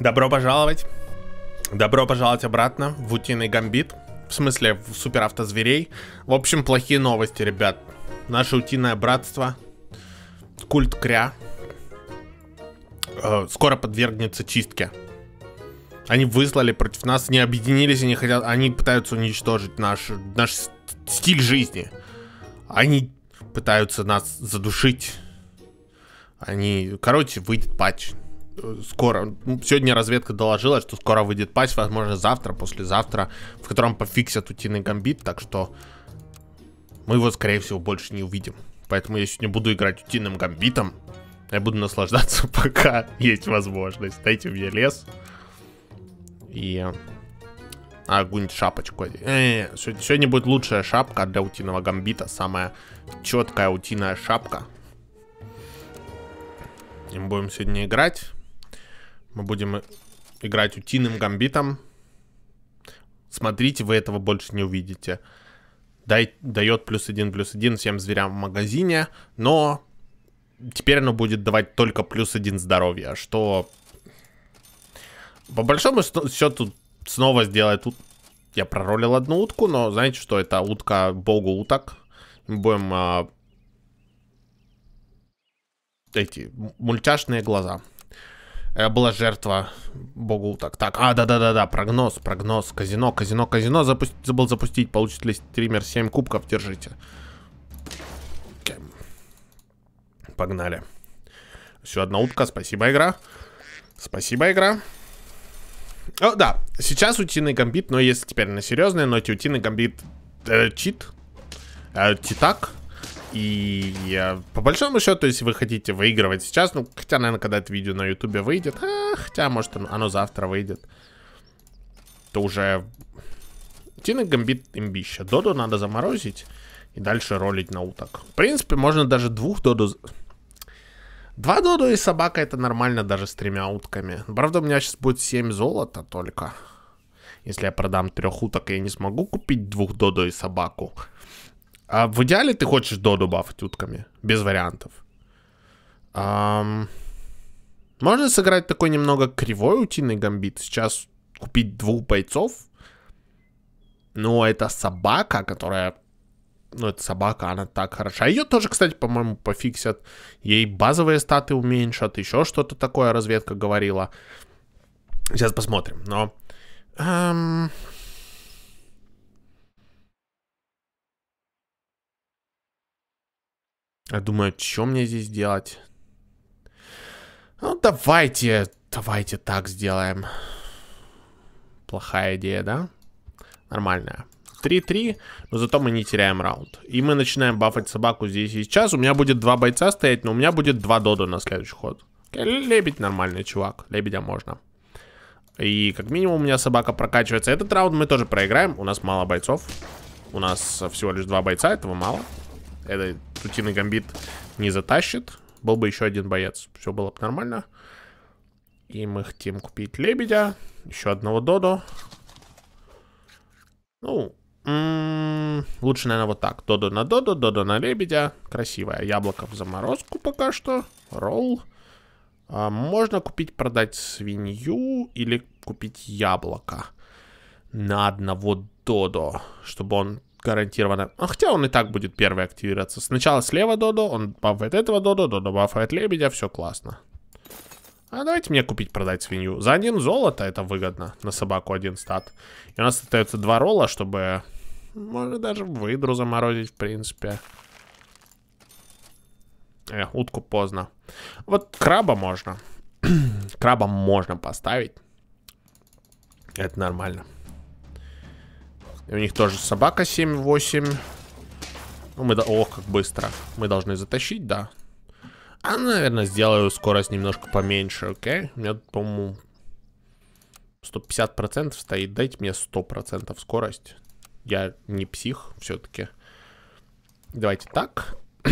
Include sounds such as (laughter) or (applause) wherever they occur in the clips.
Добро пожаловать. Добро пожаловать обратно в Утиный Гамбит. В смысле, в суперавто зверей. В общем, плохие новости, ребят. Наше Утиное Братство, культ Кря, э, скоро подвергнется чистке. Они выслали против нас, не объединились, они хотят, они пытаются уничтожить наш, наш стиль жизни. Они пытаются нас задушить. Они, короче, выйдет патч скоро, сегодня разведка доложила, что скоро выйдет патч, возможно, завтра, послезавтра, в котором пофиксят утиный гамбит, так что мы его, скорее всего, больше не увидим. Поэтому я сегодня буду играть утиным гамбитом, я буду наслаждаться, (laughs) пока есть возможность. Дайте мне лес и... А, шапочку. Э, сегодня, будет лучшая шапка для утиного гамбита, самая четкая утиная шапка. И будем сегодня играть. Мы будем играть утиным гамбитом. Смотрите, вы этого больше не увидите. Дай, дает плюс один, плюс один всем зверям в магазине, но теперь оно будет давать только плюс один здоровья, что по большому счету снова сделает тут. Я проролил одну утку, но знаете что, это утка богу уток. Мы будем а, эти мультяшные глаза. Э, была жертва богу. Так, так, а, да-да-да-да, прогноз, прогноз, казино, казино, казино. Запу забыл запустить, получит ли стример 7 кубков, держите. Погнали. Все, одна утка, спасибо, игра. Спасибо, игра. О, да, сейчас утиный гамбит, но если теперь на серьезные ноте, утиный гамбит э, чит, э, титак, и по большому счету, если вы хотите выигрывать сейчас, ну, хотя, наверное, когда это видео на ютубе выйдет, а, хотя, может, оно, завтра выйдет, то уже... Тина гамбит имбища. Доду надо заморозить и дальше ролить на уток. В принципе, можно даже двух доду... Два доду и собака это нормально даже с тремя утками. Правда, у меня сейчас будет 7 золота только. Если я продам трех уток, я не смогу купить двух доду и собаку. А в идеале ты хочешь Доду бафать утками, без вариантов. Um, можно сыграть такой немного кривой утиный гамбит. Сейчас купить двух бойцов. Ну, а это собака, которая... Ну, это собака, она так хороша. Ее тоже, кстати, по-моему, пофиксят. Ей базовые статы уменьшат, еще что-то такое, разведка говорила. Сейчас посмотрим, но... Эм... Я думаю, что мне здесь делать? Ну, давайте, давайте так сделаем. Плохая идея, да? Нормальная. 3-3, но зато мы не теряем раунд. И мы начинаем бафать собаку здесь и сейчас. У меня будет два бойца стоять, но у меня будет два додо на следующий ход. Э, лебедь нормальный, чувак. Лебедя можно. И как минимум у меня собака прокачивается. Этот раунд мы тоже проиграем. У нас мало бойцов. У нас всего лишь два бойца, этого мало этот тутиный гамбит не затащит. Был бы еще один боец. Все было бы нормально. И мы хотим купить лебедя. Еще одного Додо. Ну, м-м, лучше, наверное, вот так. Додо на Додо, Додо на лебедя. Красивое. Яблоко в заморозку пока что. Ролл. А, можно купить, продать свинью или купить яблоко на одного Додо, чтобы он гарантированно. А хотя он и так будет первый активироваться. Сначала слева Додо, он бафает этого Додо, Додо бафает лебедя, все классно. А давайте мне купить, продать свинью. За один золото это выгодно. На собаку один стат. И у нас остается два ролла, чтобы... Можно даже выдру заморозить, в принципе. Э, утку поздно. Вот краба можно. (clears throat) краба можно поставить. Это нормально. И у них тоже собака 7-8. Ну, мы... Ох, как быстро. Мы должны затащить, да. А, наверное, сделаю скорость немножко поменьше, окей? Okay? У меня, по-моему, 150% стоит. Дайте мне 100% скорость. Я не псих все-таки. Давайте так. (clears throat)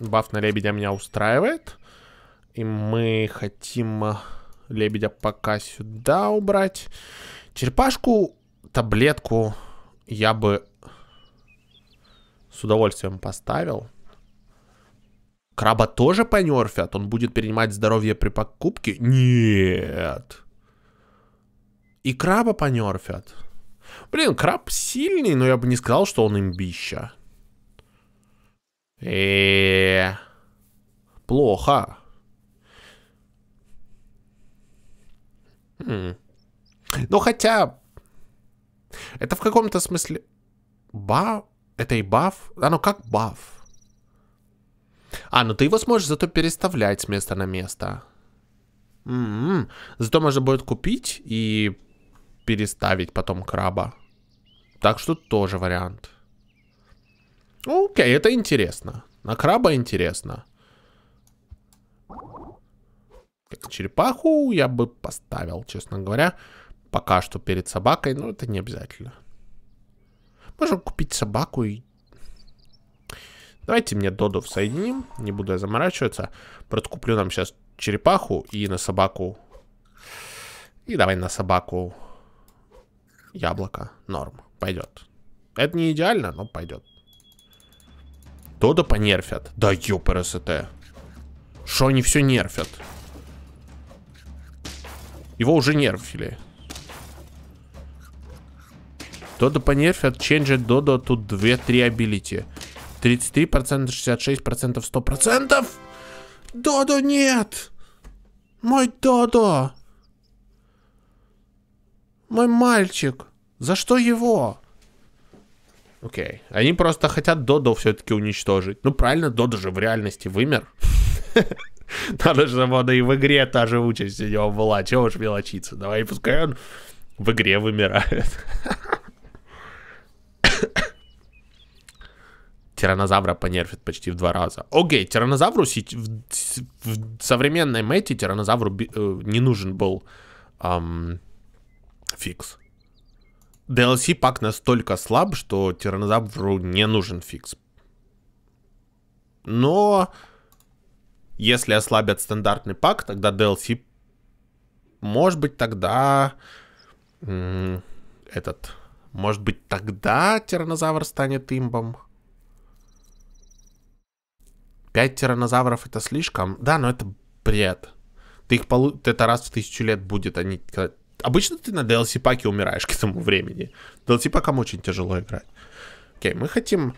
Баф на лебедя меня устраивает. И мы хотим э, лебедя пока сюда убрать. Черепашку, таблетку я бы с удовольствием поставил. Краба тоже понерфят? Он будет перенимать здоровье при покупке? Нет. И краба понерфят. Блин, краб сильный, но я бы не сказал, что он имбища. Э, -э, -э, плохо. Хм. Ну хотя это в каком-то смысле... Баф? Это и баф? Оно как баф. А, ну ты его сможешь зато переставлять с места на место. М -м -м. Зато можно будет купить и переставить потом краба. Так что тоже вариант. Окей, это интересно. На краба интересно. Черепаху я бы поставил, честно говоря пока что перед собакой, но это не обязательно. Можем купить собаку и... Давайте мне додов соединим, не буду я заморачиваться. Просто куплю нам сейчас черепаху и на собаку... И давай на собаку яблоко. Норм, пойдет. Это не идеально, но пойдет. Додо понерфят. Да ёпрст. Что они все нерфят? Его уже нерфили. Dodo по нерфе от change Dodo тут 2-3 ability. 33%, 66%, 100%. Додо нет! Мой Додо! Мой мальчик! За что его? Окей. Okay. Они просто хотят Додо все-таки уничтожить. Ну правильно, Додо же в реальности вымер. (laughs) Надо же, вода и в игре та же участь у него была. Чего уж мелочиться? Давай, пускай он в игре вымирает. (laughs) Тиранозавра понерфит почти в два раза. Окей, тиранозавру в, в современной мете тиранозавру э, не нужен был эм, фикс. DLC пак настолько слаб, что тиранозавру не нужен фикс. Но если ослабят стандартный пак, тогда DLC, может быть, тогда этот может быть, тогда тиранозавр станет имбом? Пять тиранозавров это слишком. Да, но это бред. Ты их полу... Это раз в тысячу лет будет. Они... Обычно ты на DLC-паке умираешь к этому времени. DLC-пакам очень тяжело играть. Окей, мы хотим...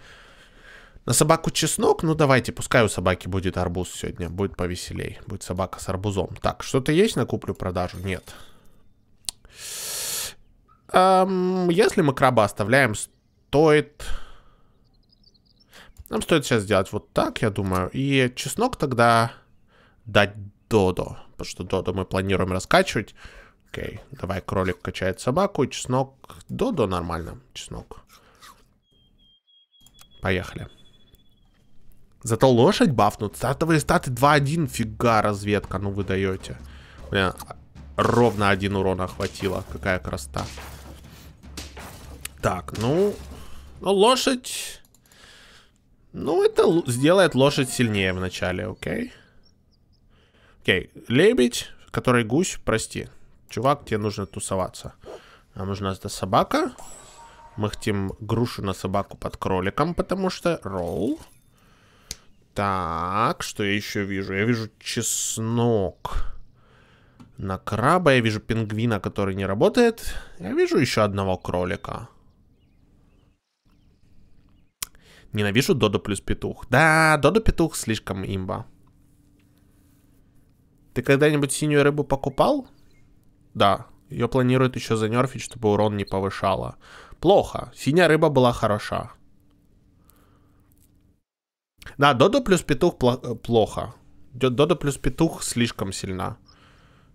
На собаку чеснок, ну давайте, пускай у собаки будет арбуз сегодня, будет повеселей. Будет собака с арбузом. Так, что-то есть на куплю-продажу? Нет. Нет. Эм, если мы оставляем, стоит... Нам стоит сейчас сделать вот так, я думаю. И чеснок тогда дать Додо. Потому что Додо мы планируем раскачивать. Окей, давай кролик качает собаку. Чеснок Додо нормально. Чеснок. Поехали. Зато лошадь бафнут. Стартовые статы 2-1. Фига разведка, ну вы даете. Блин, ровно один урона хватило. Какая красота. Так, ну... Ну, лошадь... Ну, это сделает лошадь сильнее вначале, окей? Окей, лебедь, который гусь, прости. Чувак, тебе нужно тусоваться. Нам нужна эта собака. Мы хотим грушу на собаку под кроликом, потому что... Ролл. Так, что я еще вижу? Я вижу чеснок. На краба я вижу пингвина, который не работает. Я вижу еще одного кролика. Ненавижу Додо плюс Петух. Да, Додо Петух слишком имба. Ты когда-нибудь синюю рыбу покупал? Да. Ее планируют еще занерфить, чтобы урон не повышало. Плохо. Синяя рыба была хороша. Да, Додо плюс Петух э, плохо. Додо плюс Петух слишком сильна.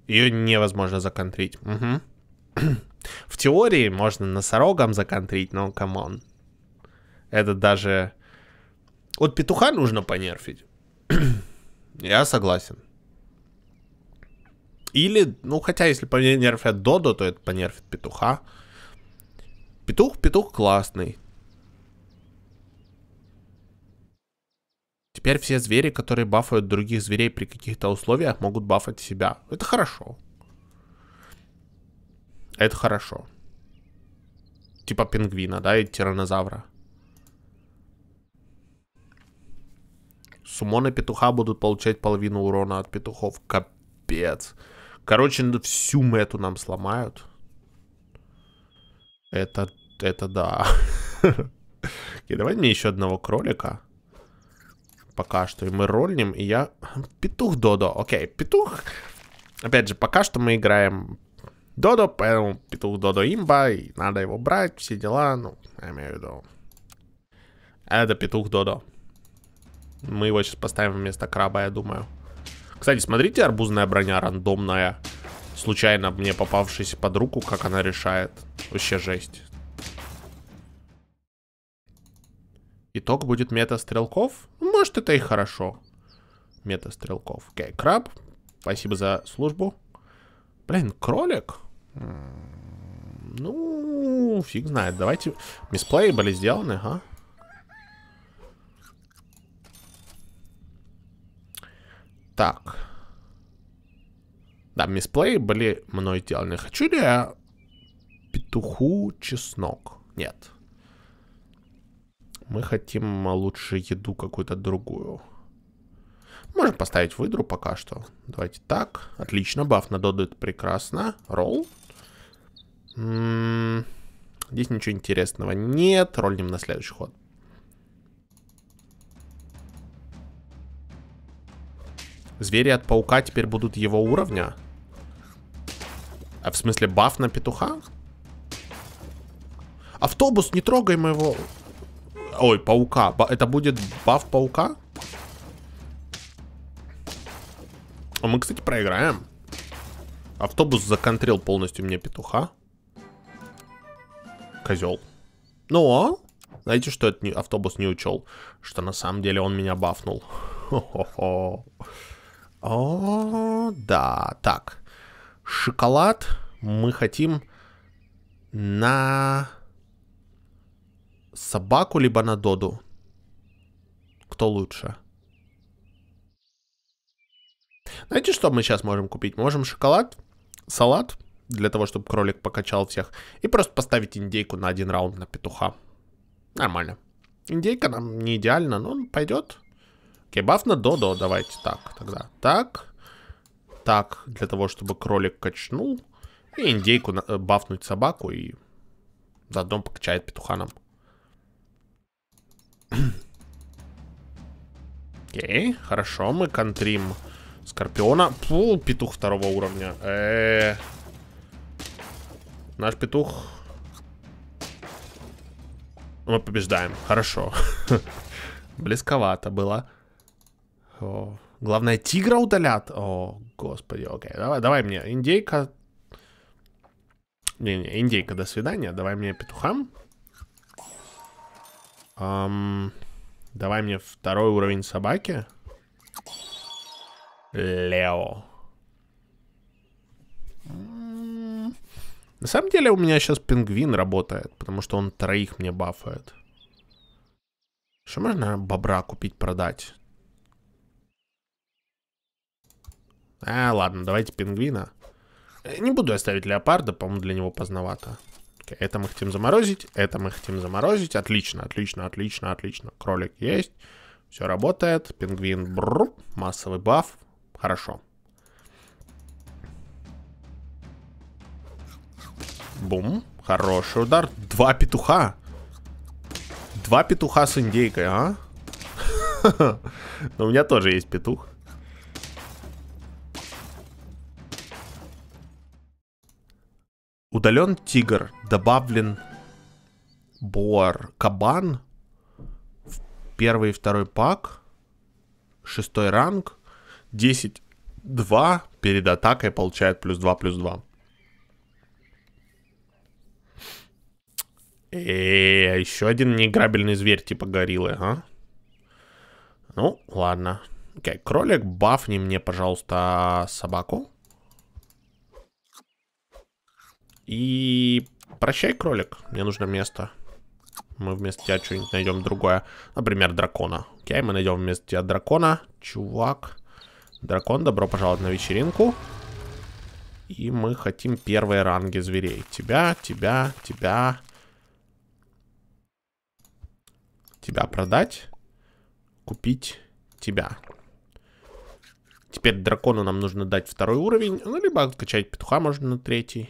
Ее невозможно законтрить. Угу. (clears throat) В теории можно носорогом законтрить, но камон. Это даже... От петуха нужно понерфить. (clears throat) Я согласен. Или, ну, хотя если понерфят Додо, то это понерфит петуха. Петух, петух классный. Теперь все звери, которые бафают других зверей при каких-то условиях, могут бафать себя. Это хорошо. Это хорошо. Типа пингвина, да, и тиранозавра. Сумоны петуха будут получать половину урона от петухов. Капец. Короче, всю мету нам сломают. Это, это да. И (laughs) давай мне еще одного кролика. Пока что. И мы рольнем, и я... (laughs) Петух Додо. Окей, петух... Опять же, пока что мы играем Додо, поэтому петух Додо имба, и надо его брать, все дела, ну, я имею в виду. Это петух Додо. Мы его сейчас поставим вместо краба, я думаю. Кстати, смотрите, арбузная броня рандомная. Случайно мне попавшись под руку, как она решает. Вообще жесть. Итог будет мета стрелков? Ну, может, это и хорошо. Мета стрелков. Окей, okay, краб. Спасибо за службу. Блин, кролик? Ну, фиг знает. Давайте... мисплей были сделаны, а? Так. Да, мисплеи были мной сделаны. Хочу ли я петуху чеснок? Нет. Мы хотим лучше еду какую-то другую. Можем поставить выдру пока что. Давайте так. Отлично, баф на додует прекрасно. Ролл. М-м, здесь ничего интересного нет. Роллим на следующий ход. Звери от паука теперь будут его уровня? А в смысле баф на петуха? Автобус, не трогай моего... Ой, паука. Это будет баф паука? А мы, кстати, проиграем. Автобус законтрил полностью мне петуха. Козел. Ну, а? Знаете, что этот автобус не учел? Что на самом деле он меня бафнул. (laughs) Хо-хо-хо. О, да. Так. Шоколад мы хотим на собаку, либо на Доду. Кто лучше? Знаете, что мы сейчас можем купить? Можем шоколад, салат, для того, чтобы кролик покачал всех, и просто поставить индейку на один раунд на петуха. Нормально. Индейка нам не идеально, но он пойдет. Окей, баф на Додо, давайте так тогда. Так, так, для того, чтобы кролик качнул. И индейку на... Э, бафнуть собаку и заодно покачает петуханом. (clears throat) Окей, хорошо, мы контрим Скорпиона. Фу, петух второго уровня. Э -э -э. Наш петух. Мы побеждаем, хорошо. (laughs) Близковато было. О, главное, тигра удалят. О, господи, окей. Давай, давай мне индейка. Не-не, индейка, до свидания. Давай мне петухам. Эм, давай мне второй уровень собаки. Лео. На самом деле у меня сейчас пингвин работает, потому что он троих мне бафает. Что можно бобра купить, продать? А, ладно, давайте пингвина. Э, не буду оставить леопарда, по-моему, для него поздновато. Это мы хотим заморозить, это мы хотим заморозить. Отлично, отлично, отлично, отлично. Кролик есть, все работает. Пингвин, бррр, массовый баф, хорошо. Бум, хороший удар. Два петуха. Два петуха с индейкой, а? (laughs) Но ну, у меня тоже есть петух. Удален тигр, добавлен Бор Кабан в первый и второй пак, шестой ранг, 10-2 перед атакой получает плюс 2, плюс 2. Эээ, еще один неиграбельный зверь типа гориллы, а? Ну, ладно. Окей, кролик, бафни мне, пожалуйста, собаку. И прощай, кролик, мне нужно место. Мы вместо тебя что-нибудь найдем другое. Например, дракона. Окей, мы найдем вместо тебя дракона. Чувак. Дракон, добро пожаловать на вечеринку. И мы хотим первые ранги зверей. Тебя, тебя, тебя. Тебя продать. Купить тебя. Теперь дракону нам нужно дать второй уровень. Ну, либо откачать петуха можно на третий.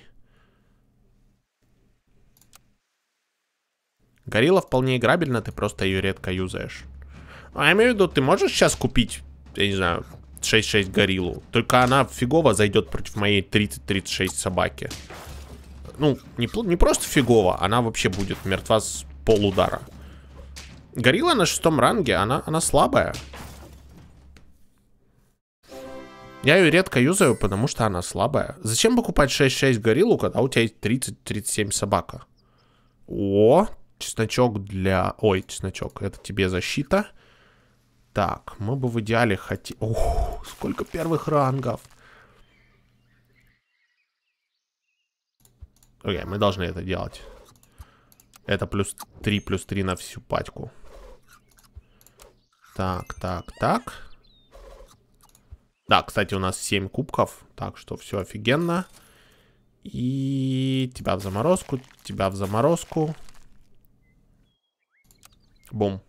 Горилла вполне играбельна, ты просто ее редко юзаешь. А я имею в виду, ты можешь сейчас купить, я не знаю, 6-6 гориллу. Только она фигово зайдет против моей 30-36 собаки. Ну, не, не просто фигово, она вообще будет мертва с полудара. Горилла на шестом ранге, она, она слабая. Я ее редко юзаю, потому что она слабая. Зачем покупать 6-6 гориллу, когда у тебя есть 30-37 собака? О, чесночок для... Ой, чесночок, это тебе защита. Так, мы бы в идеале хотели... Ух, сколько первых рангов. Окей, okay, мы должны это делать. Это плюс 3, плюс 3 на всю пачку. Так, так, так. Да, кстати, у нас 7 кубков, так что все офигенно. И тебя в заморозку, тебя в заморозку. Бом.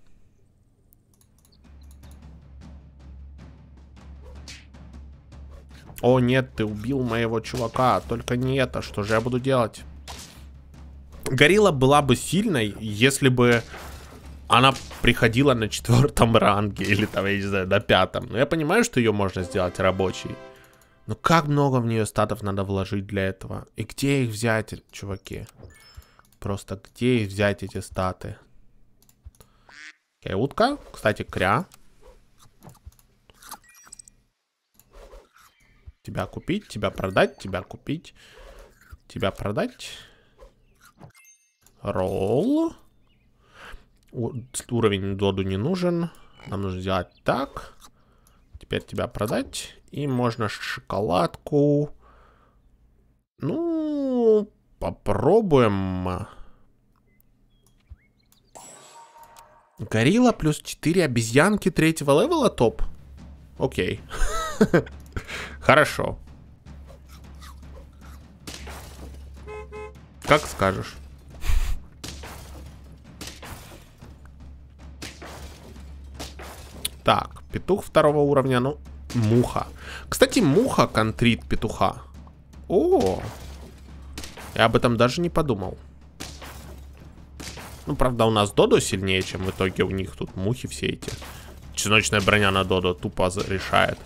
О, нет, ты убил моего чувака. Только не это. Что же я буду делать? Горилла была бы сильной, если бы она приходила на четвертом ранге. (laughs) Или там, я не знаю, на пятом. Но я понимаю, что ее можно сделать рабочей. Но как много в нее статов надо вложить для этого? И где их взять, чуваки? Просто где их взять эти статы? И утка, кстати, кря. Тебя купить, тебя продать, тебя купить, тебя продать. Ролл. Уровень доду не нужен. Нам нужно сделать так. Теперь тебя продать. И можно шоколадку. Ну, попробуем. Горилла плюс 4 обезьянки третьего левела топ. Окей. (laughs) Хорошо. Как скажешь. Так, петух второго уровня, ну, муха. Кстати, муха контрит петуха. О, я об этом даже не подумал. Ну, правда, у нас Додо сильнее, чем в итоге у них тут мухи все эти. Чесночная броня на Додо тупо решает.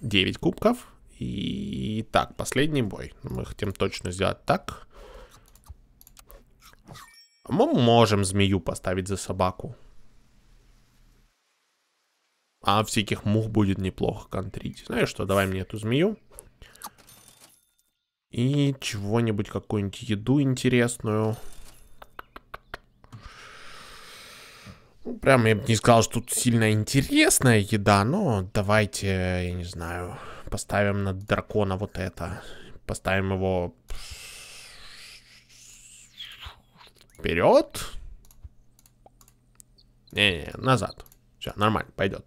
Девять кубков. И так, последний бой. Мы хотим точно сделать так. Мы можем змею поставить за собаку. А всяких мух будет неплохо контрить. Знаешь что, давай мне эту змею. И чего-нибудь, какую-нибудь еду интересную. Ну, прям я бы не сказал, что тут сильно интересная еда, но давайте, я не знаю, поставим на дракона вот это. Поставим его вперед. Не-не, назад. Все, нормально, пойдет.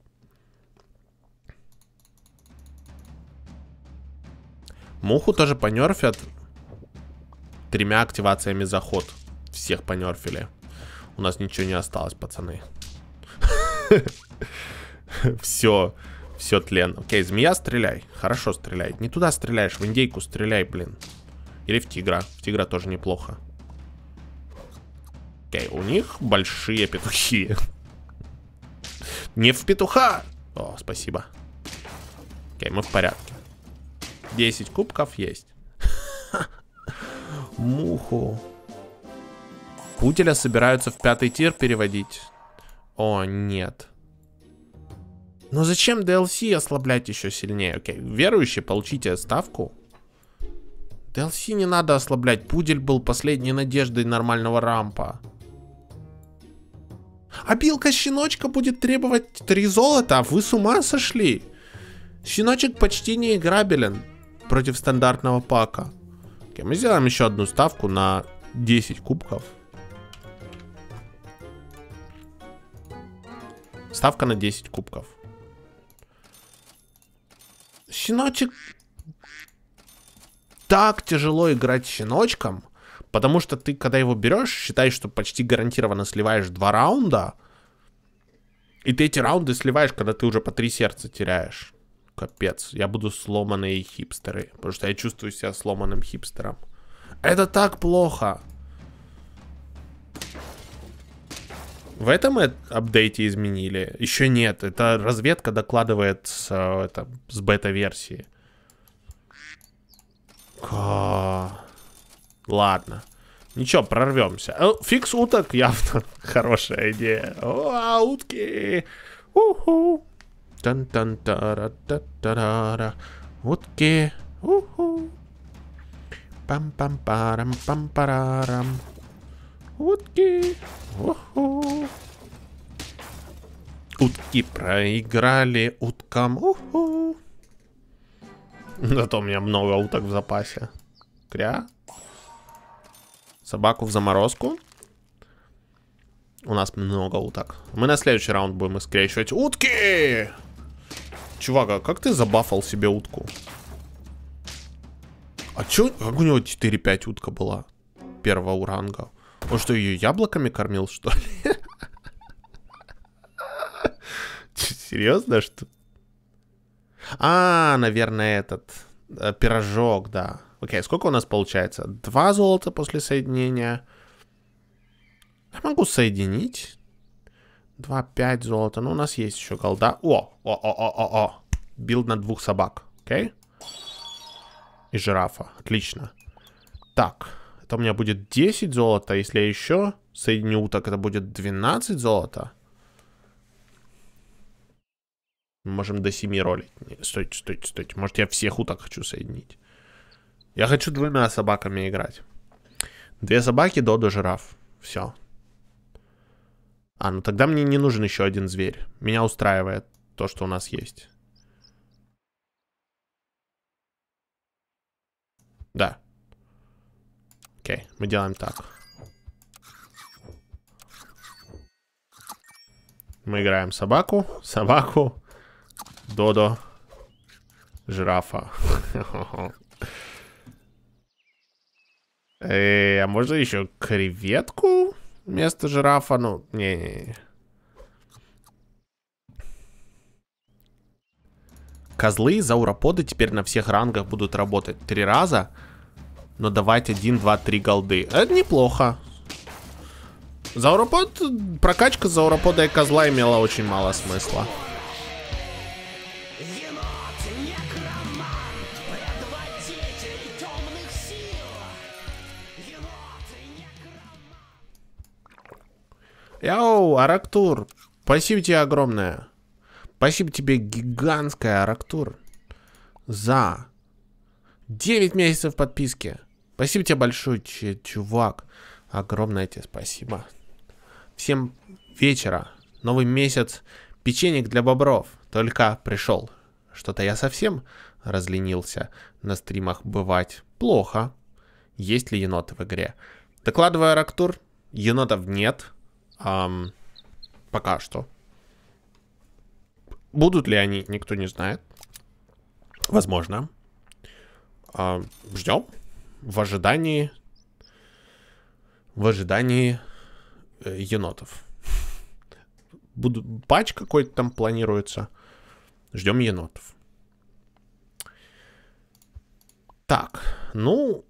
Муху тоже понерфят. Тремя активациями заход Всех понерфили. У нас ничего не осталось, пацаны. Все. (laughs) Все тлен. Окей, змея стреляй. Хорошо стреляет. Не туда стреляешь, в индейку стреляй, блин. Или в тигра. В тигра тоже неплохо. Окей, у них большие петухи. (laughs) Не в петуха! О, спасибо. Окей, мы в порядке. 10 кубков есть. (laughs) Муху. Путеля собираются в пятый тир переводить. О, нет. Но зачем DLC ослаблять еще сильнее? Окей, верующие, получите ставку. DLC не надо ослаблять. Пудель был последней надеждой нормального рампа. А щеночка будет требовать три золота? А вы с ума сошли? Щеночек почти не играбелен против стандартного пака. Okay, мы сделаем еще одну ставку на 10 кубков. Ставка на 10 кубков. Щеночек... Так тяжело играть щеночком, потому что ты, когда его берешь, считаешь, что почти гарантированно сливаешь два раунда, и ты эти раунды сливаешь, когда ты уже по три сердца теряешь. Капец, я буду сломанные хипстеры. Потому что я чувствую себя сломанным хипстером. Это так плохо. В этом апдейте изменили? Еще нет. Это разведка докладывает с, э, это, с бета-версии. Ладно. Ничего, прорвемся. Э, фикс уток явно (laughs) хорошая идея. О, утки! Уху! тан тан тара та тарара Утки. Уху. Пам-пам-парам, пам-парарам. Утки. Уху. Утки проиграли уткам. Уху. (laughs) Зато у меня много уток в запасе. Кря. Собаку в заморозку. У нас много уток. Мы на следующий раунд будем искрячивать утки! Чувака, как ты забафал себе утку? А чё, как у него 4-5 утка была? Первого ранга. Он что, ее яблоками кормил, что ли? Серьезно, что? А, наверное, этот э, пирожок, да. Окей, сколько у нас получается? Два золота после соединения. Я могу соединить. 2, 5 золота. Ну, у нас есть еще голда. О, о, о, о, о, о. Билд на двух собак. Окей? Okay? И жирафа. Отлично. Так. Это у меня будет 10 золота. Если я еще соединю, так это будет 12 золота. Мы можем до 7 ролить. Нет, стойте, стойте, стойте. Может, я всех уток хочу соединить. Я хочу двумя собаками играть. Две собаки, Додо, жираф. Все. А, ну тогда мне не нужен еще один зверь. Меня устраивает то, что у нас есть. Да. Окей, мы делаем так. Мы играем собаку, собаку, додо, жирафа. (laughs) Эй, а можно еще креветку? Место жирафа, ну, не, не, не. Козлы за уроподы теперь на всех рангах будут работать три раза, но давать один, два, три голды. Это неплохо. Зауропод, прокачка зауропода и козла имела очень мало смысла. Яу, Арактур, спасибо тебе огромное. Спасибо тебе гигантское, Арактур, за 9 месяцев подписки. Спасибо тебе большое, чувак. Огромное тебе спасибо. Всем вечера. Новый месяц. Печенек для бобров. Только пришел. Что-то я совсем разленился на стримах бывать. Плохо. Есть ли еноты в игре? Докладываю, Арактур, енотов нет. Эм, пока что. Будут ли они, никто не знает. Возможно. Эм, ждем. В ожидании... В ожидании э, енотов. Буду, патч какой-то там планируется. Ждем енотов. Так, ну,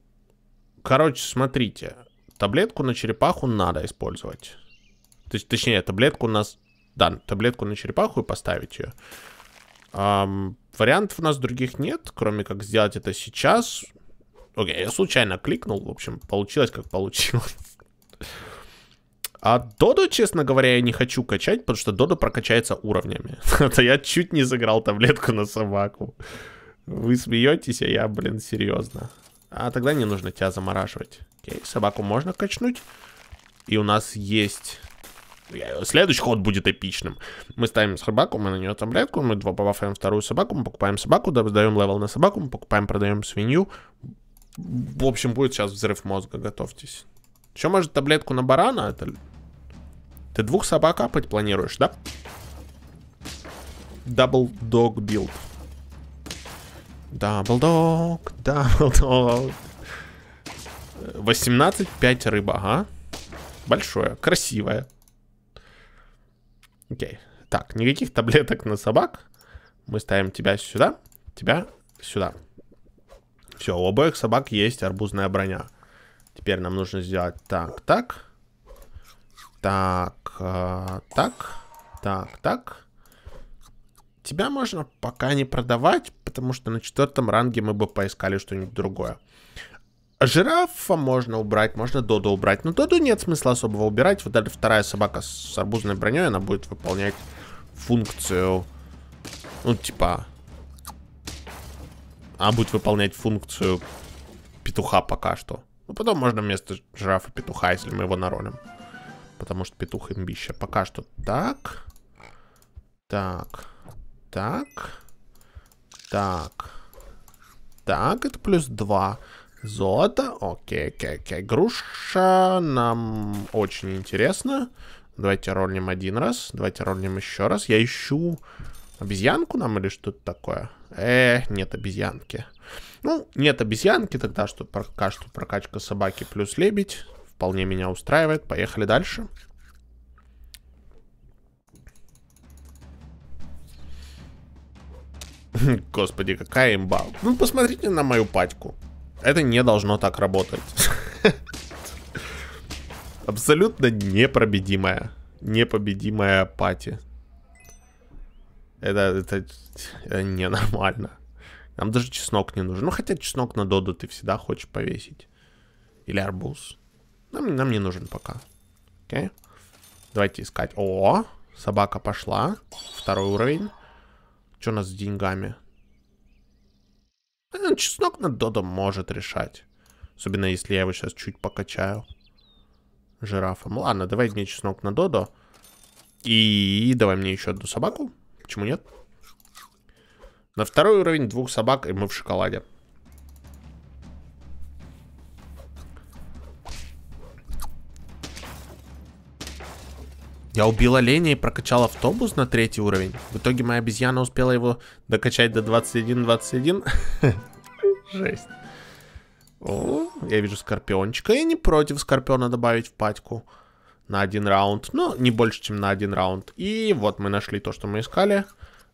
короче, смотрите. Таблетку на черепаху надо использовать. Точ точнее, таблетку у нас... Да, таблетку на черепаху и поставить ее. Эм, вариантов у нас других нет, кроме как сделать это сейчас. Окей, я случайно кликнул. В общем, получилось, как получилось. А Доду, честно говоря, я не хочу качать, потому что Доду прокачается уровнями. (laughs) Это я чуть не сыграл таблетку на собаку. Вы смеетесь, а я, блин, серьезно. А тогда не нужно тебя замораживать. Окей, собаку можно качнуть. И у нас есть следующий ход будет эпичным. Мы ставим собаку, мы на нее таблетку, мы два бафаем вторую собаку, мы покупаем собаку, даем левел на собаку, мы покупаем, продаем свинью. В общем, будет сейчас взрыв мозга, готовьтесь. Еще может таблетку на барана? Это... Ты двух собак апать планируешь, да? Дабл дог билд. Дабл дог, дабл дог. 18-5 рыба, ага. Большое, красивое. Окей. Так, никаких таблеток на собак. Мы ставим тебя сюда, тебя сюда. Все, у обоих собак есть арбузная броня. Теперь нам нужно сделать так, так. Так, э, так, так, так. Тебя можно пока не продавать, потому что на четвертом ранге мы бы поискали что-нибудь другое. А жирафа можно убрать, можно додо убрать. Но додо нет смысла особого убирать. Вот эта вторая собака с арбузной броней, она будет выполнять функцию... Ну, типа... Она будет выполнять функцию петуха пока что. Ну, потом можно вместо жирафа петуха, если мы его наролим. Потому что петух имбища. Пока что так. Так. Так. Так. Так, это плюс два. Золото. Окей, окей, окей. Груша нам очень интересно. Давайте рольнем один раз. Давайте рольнем еще раз. Я ищу обезьянку нам или что-то такое. Эх, нет обезьянки. Ну, нет обезьянки, тогда что пока что прокачка собаки плюс лебедь. Вполне меня устраивает. Поехали дальше. (laughs) Господи, какая имба. Ну, посмотрите на мою пачку. Это не должно так работать. Абсолютно непобедимая. Непобедимая пати. Это, это, это ненормально. Нам даже чеснок не нужен. Ну, хотя чеснок на доду ты всегда хочешь повесить. Или арбуз. Нам, нам не нужен пока. Окей. Okay. Давайте искать. О, собака пошла. Второй уровень. Что у нас с деньгами? Э, чеснок над додом может решать. Особенно, если я его сейчас чуть покачаю. Жирафом. Ладно, давай мне чеснок на додо. И давай мне еще одну собаку. Почему нет? На второй уровень двух собак, и мы в шоколаде. Я убил оленя и прокачал автобус на третий уровень. В итоге моя обезьяна успела его докачать до 21-21. (laughs) Жесть. я вижу скорпиончика. Я не против скорпиона добавить в пачку на один раунд. Но не больше, чем на один раунд. И вот мы нашли то, что мы искали.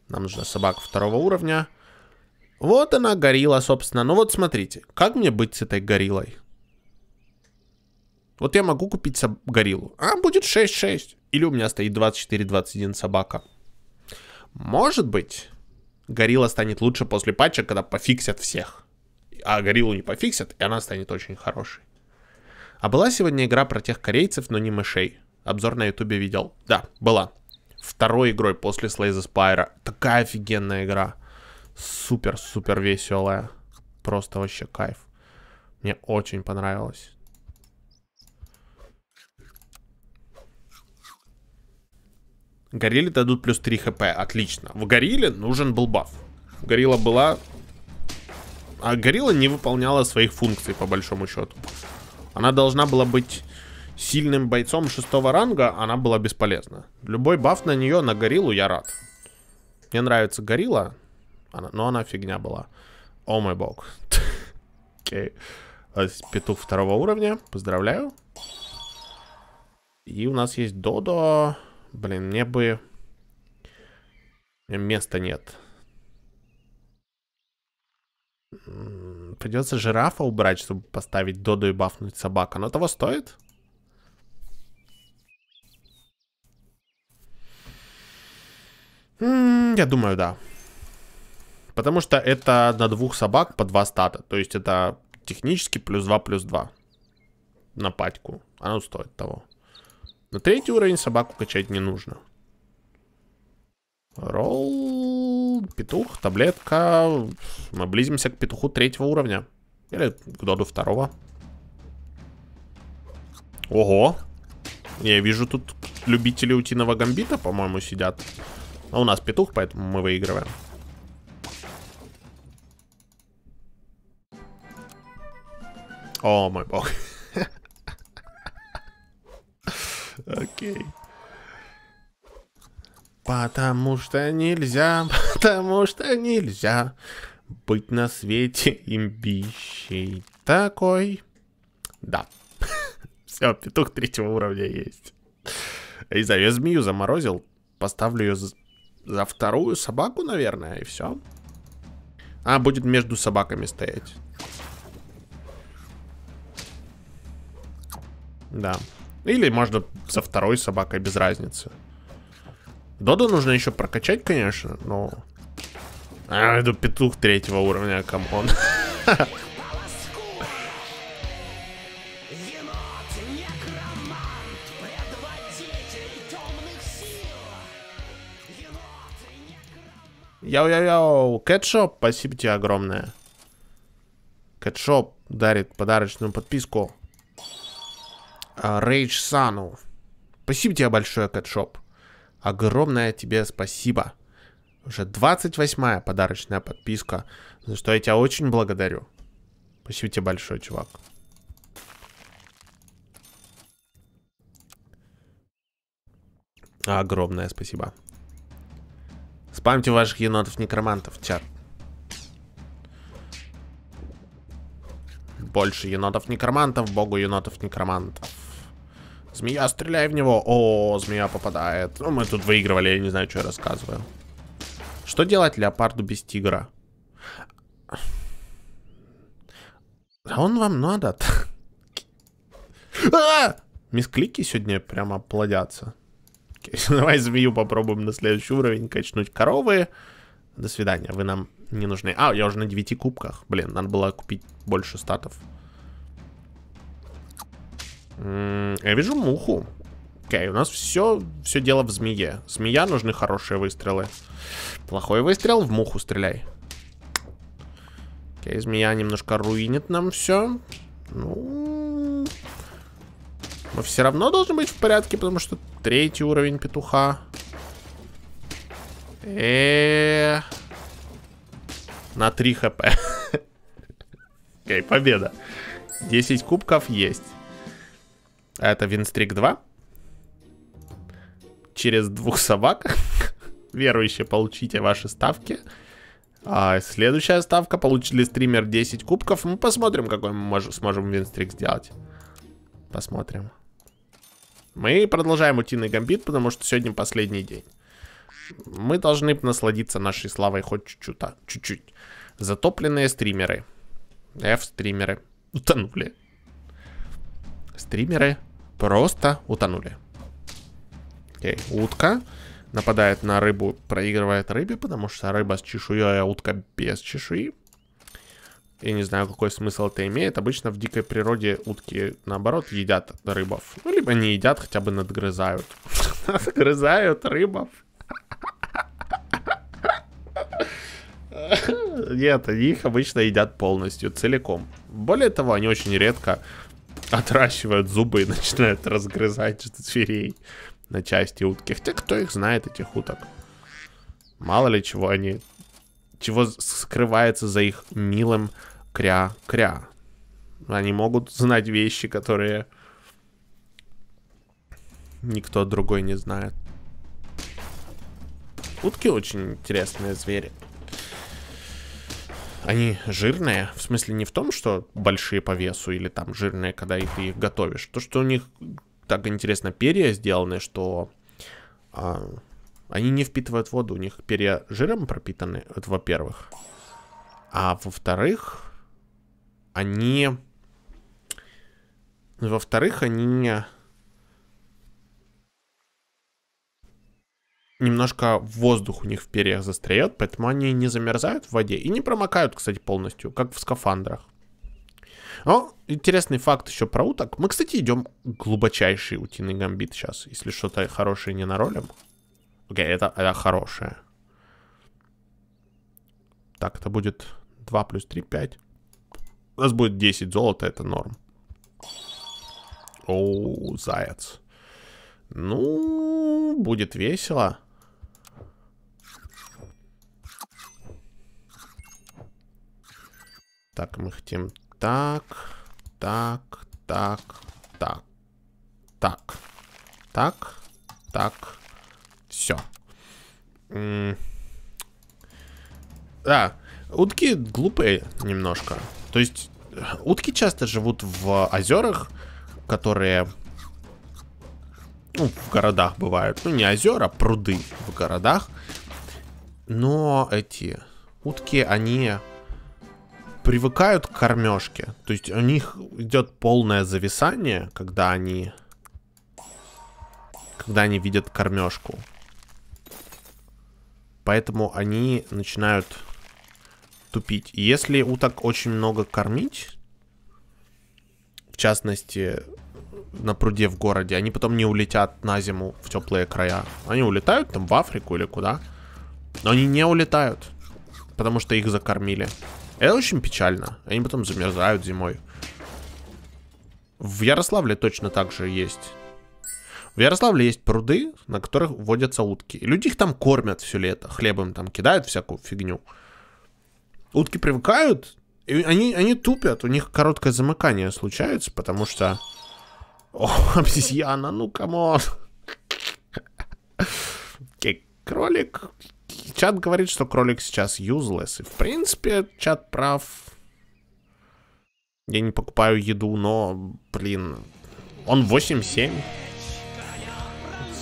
Нам нужна собака второго уровня. Вот она, горилла, собственно. Ну вот смотрите, как мне быть с этой гориллой? Вот я могу купить гориллу, а будет 6-6. Или у меня стоит 24-21 собака. Может быть, горилла станет лучше после патча, когда пофиксят всех. А гориллу не пофиксят, и она станет очень хорошей. А была сегодня игра про тех корейцев, но не мышей. Обзор на ютубе видел. Да, была. Второй игрой после Slays Aspire. Такая офигенная игра. Супер-супер веселая. Просто вообще кайф. Мне очень понравилось. Горилле дадут плюс 3 хп, отлично. В Горилле нужен был баф. Горилла была... А Горилла не выполняла своих функций, по большому счету. Она должна была быть сильным бойцом шестого ранга, она была бесполезна. Любой баф на нее, на Гориллу, я рад. Мне нравится Горилла, она... но она фигня была. О мой бог. (laughs) Окей. А петух второго уровня, поздравляю. И у нас есть Додо... Блин, мне бы... Места нет. Придется жирафа убрать, чтобы поставить Доду и бафнуть собака. Но того стоит? я думаю, да. Потому что это на двух собак по два стата. То есть это технически плюс два плюс два на патьку. Оно стоит того. На третий уровень собаку качать не нужно. Ролл, петух, таблетка. Мы близимся к петуху третьего уровня. Или к доду второго. Ого. Я вижу, тут любители утиного гамбита, по-моему, сидят. А у нас петух, поэтому мы выигрываем. О, мой бог. Окей. Потому что нельзя, потому что нельзя быть на свете имбищей такой. Да. (laughs) Все, петух третьего уровня есть. И за я змею заморозил. Поставлю ее за вторую собаку, наверное, и все. А, будет между собаками стоять. Да. Или можно со второй собакой, без разницы. Доду нужно еще прокачать, конечно, но... А, это петух третьего уровня, камон. Йоу-йоу-йоу, Кэтшоп, спасибо тебе огромное. Кэтшоп дарит подарочную подписку. Рейдж а, Сану. Спасибо тебе большое, Кэтшоп. Огромное тебе спасибо. Уже 28-я подарочная подписка, за что я тебя очень благодарю. Спасибо тебе большое, чувак. Огромное спасибо. Спамьте ваших енотов-некромантов, чат. Больше енотов-некромантов, богу енотов-некромантов. Змея, а стреляй в него. О, змея попадает. Ну, мы тут выигрывали, я не знаю, что я рассказываю. Что делать леопарду без тигра? А он вам надо. а! Мисклики сегодня прямо плодятся. (laughs) Давай змею попробуем на следующий уровень качнуть коровы. До свидания, вы нам не нужны. А, я уже на 9 кубках. Блин, надо было купить больше статов я вижу муху. Окей, у нас все, все дело в змее. Змея нужны хорошие выстрелы. Плохой выстрел, в муху стреляй. Окей, змея немножко руинит нам все. Ну... Мы все равно должны быть в порядке, потому что третий уровень петуха. Э На 3 хп. (laughs) Окей, победа. 10 кубков есть. А это Винстрик 2. Через двух собак. (laughs) Верующие, получите ваши ставки. А следующая ставка, получит ли стример 10 кубков. Мы ну, посмотрим, какой мы мож- сможем Винстрик сделать. Посмотрим. Мы продолжаем утиный гамбит, потому что сегодня последний день. Мы должны насладиться нашей славой хоть чуть-чуть. А, чуть-чуть. Затопленные стримеры. F-стримеры. Утонули. Стримеры Просто утонули. Окей, утка нападает на рыбу, проигрывает рыбе, потому что рыба с чешуей, а утка без чешуи. Я не знаю, какой смысл это имеет. Обычно в дикой природе утки, наоборот, едят рыбов. Ну, либо не едят, хотя бы надгрызают. (laughs) Надгрызают рыбов. Нет, (laughs) они их обычно едят полностью, целиком. Более того, они очень редко отращивают зубы и начинают разгрызать зверей на части утки. Хотя кто их знает, этих уток? Мало ли чего они... Чего скрывается за их милым кря-кря. Они могут знать вещи, которые никто другой не знает. Утки очень интересные звери. Они жирные, в смысле не в том, что большие по весу или там жирные, когда и ты их готовишь. То, что у них так интересно перья сделаны, что а, они не впитывают воду. У них перья жиром пропитаны, это во-первых. А во-вторых, они... Во-вторых, они немножко воздух у них в перьях застреет, поэтому они не замерзают в воде и не промокают, кстати, полностью, как в скафандрах. О, интересный факт еще про уток. Мы, кстати, идем глубочайший утиный гамбит сейчас, если что-то хорошее не наролим. Окей, okay, это, это хорошее. Так, это будет 2 плюс 3, 5. У нас будет 10 золота, это норм. О, заяц. Ну, будет весело. Так, мы хотим так, так, так, так, так, так, так. Все. Да, утки глупые немножко. То есть, утки часто живут в озерах, которые... Ну, в городах бывают. Ну, не озера, а пруды в городах. Но эти утки, они привыкают к кормежке. То есть у них идет полное зависание, когда они... Когда они видят кормежку. Поэтому они начинают тупить. И если уток очень много кормить, в частности, на пруде в городе, они потом не улетят на зиму в теплые края. Они улетают там в Африку или куда. Но они не улетают, потому что их закормили. Это очень печально. Они потом замерзают зимой. В Ярославле точно так же есть. В Ярославле есть пруды, на которых водятся утки. И люди их там кормят все лето. Хлебом там кидают всякую фигню. Утки привыкают, и они, они тупят. У них короткое замыкание случается, потому что... О, (laughs) обезьяна, ну камон. Кролик, Чат говорит, что кролик сейчас useless. И, в принципе, чат прав. Я не покупаю еду, но, блин, он 8-7.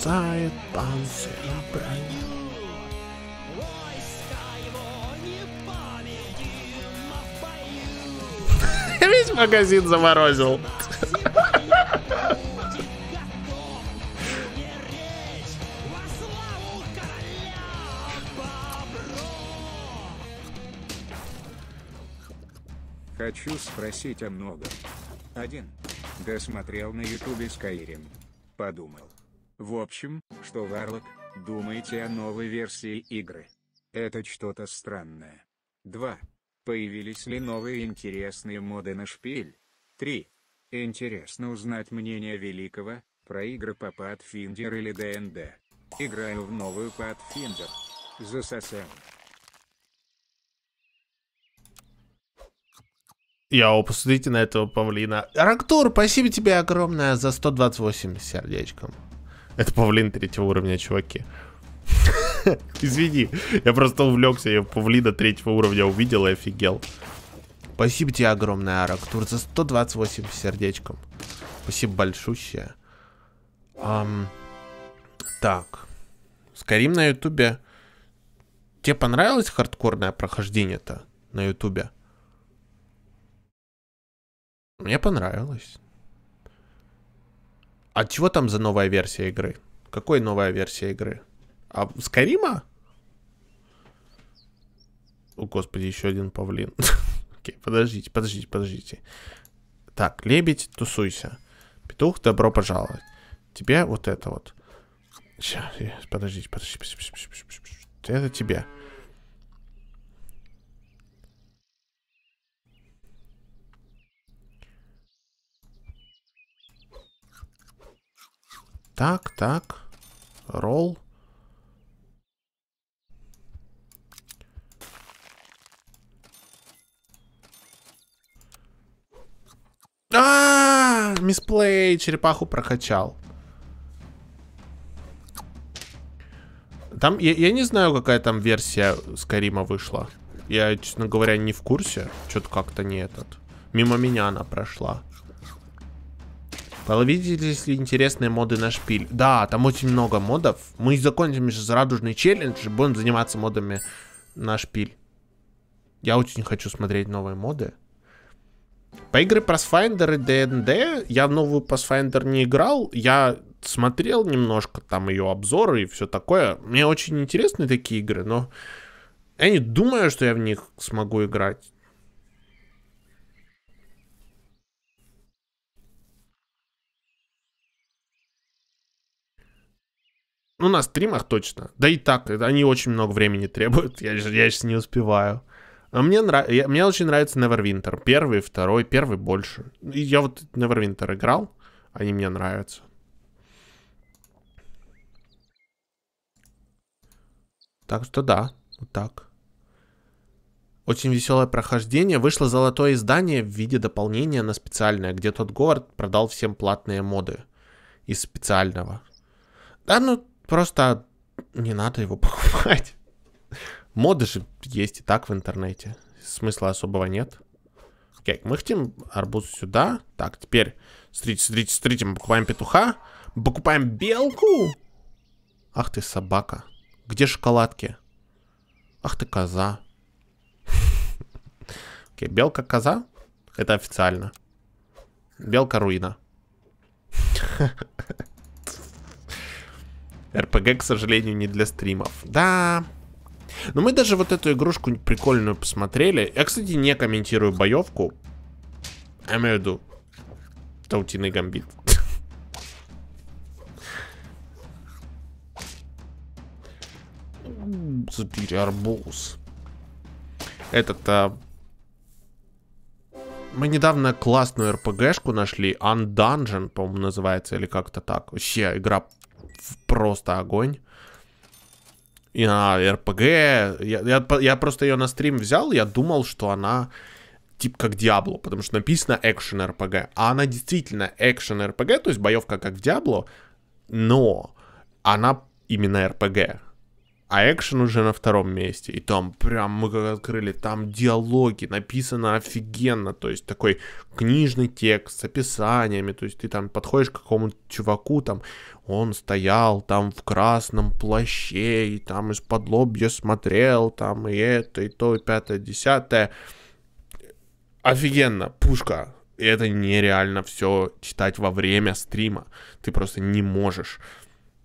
(laughs) весь магазин заморозил. (laughs) Хочу спросить о многом. Один. Досмотрел на ютубе Skyrim. Подумал. В общем, что Варлок, думаете о новой версии игры? Это что-то странное. 2. Появились ли новые интересные моды на шпиль? 3. Интересно узнать мнение Великого, про игры по Pathfinder или ДНД. Играю в новую Pathfinder. Засосал. Я посмотрите на этого павлина. Рактур, спасибо тебе огромное за 128 сердечком. Это павлин третьего уровня, чуваки. (laughs) Извини, я просто увлекся, я павлина третьего уровня увидел и офигел. Спасибо тебе огромное, Арактур, за 128 сердечком. Спасибо большущее. Um, так. Скорим на ютубе. Тебе понравилось хардкорное прохождение-то на ютубе? Мне понравилось. А чего там за новая версия игры? Какой новая версия игры? А Скарима? О, господи, еще один павлин. (laughs) Окей, подождите, подождите, подождите. Так, лебедь, тусуйся. Петух, добро пожаловать. Тебе вот это вот. Сейчас, подождите, подождите, подождите. Это тебе. Так, так. Ролл. А, -а, -а, мисплей, черепаху прокачал. Там, я, я не знаю, какая там версия Скарима вышла. Я, честно говоря, не в курсе. Что-то как-то не этот. Мимо меня она прошла. Половитесь ли интересные моды на шпиль? Да, там очень много модов. Мы закончим сейчас радужный челлендж и будем заниматься модами на шпиль. Я очень хочу смотреть новые моды. По игры Pathfinder и D&D я в новую Pathfinder не играл. Я смотрел немножко там ее обзоры и все такое. Мне очень интересны такие игры, но я не думаю, что я в них смогу играть. Ну, на стримах точно. Да и так, они очень много времени требуют. Я, я сейчас не успеваю. А мне, нрав... я... мне очень нравится Neverwinter. Первый, второй, первый больше. И я вот Neverwinter играл. Они мне нравятся. Так что да, вот так. Очень веселое прохождение. Вышло золотое издание в виде дополнения на специальное, где тот город продал всем платные моды из специального. Да, ну Просто не надо его (laughs) покупать. Моды же есть и так в интернете. Смысла особого нет. Окей, мы хотим арбуз сюда. Так, теперь смотрите, смотрите, смотрите, мы покупаем петуха. покупаем белку. Ах ты собака. Где шоколадки? Ах ты коза. (laughs) Окей, белка коза. Это официально. Белка руина. (laughs) РПГ, к сожалению, не для стримов. Да. Но ну, мы даже вот эту игрушку прикольную посмотрели. Я, кстати, не комментирую боевку. Я имею в виду Таутиный гамбит. (laughs) Забери арбуз. Этот, а... Мы недавно классную РПГшку нашли. Undungeon, по-моему, называется, или как-то так. Вообще, игра просто огонь. И на РПГ. Я, я, я просто ее на стрим взял, я думал, что она тип как Диабло, потому что написано экшен РПГ. А она действительно экшен РПГ, то есть боевка как в Диабло, но она именно РПГ а экшен уже на втором месте. И там прям мы как открыли, там диалоги, написано офигенно, то есть такой книжный текст с описаниями, то есть ты там подходишь к какому-то чуваку, там он стоял там в красном плаще, и там из-под лобья смотрел, там и это, и то, и пятое, десятое. Офигенно, пушка, это нереально все читать во время стрима. Ты просто не можешь.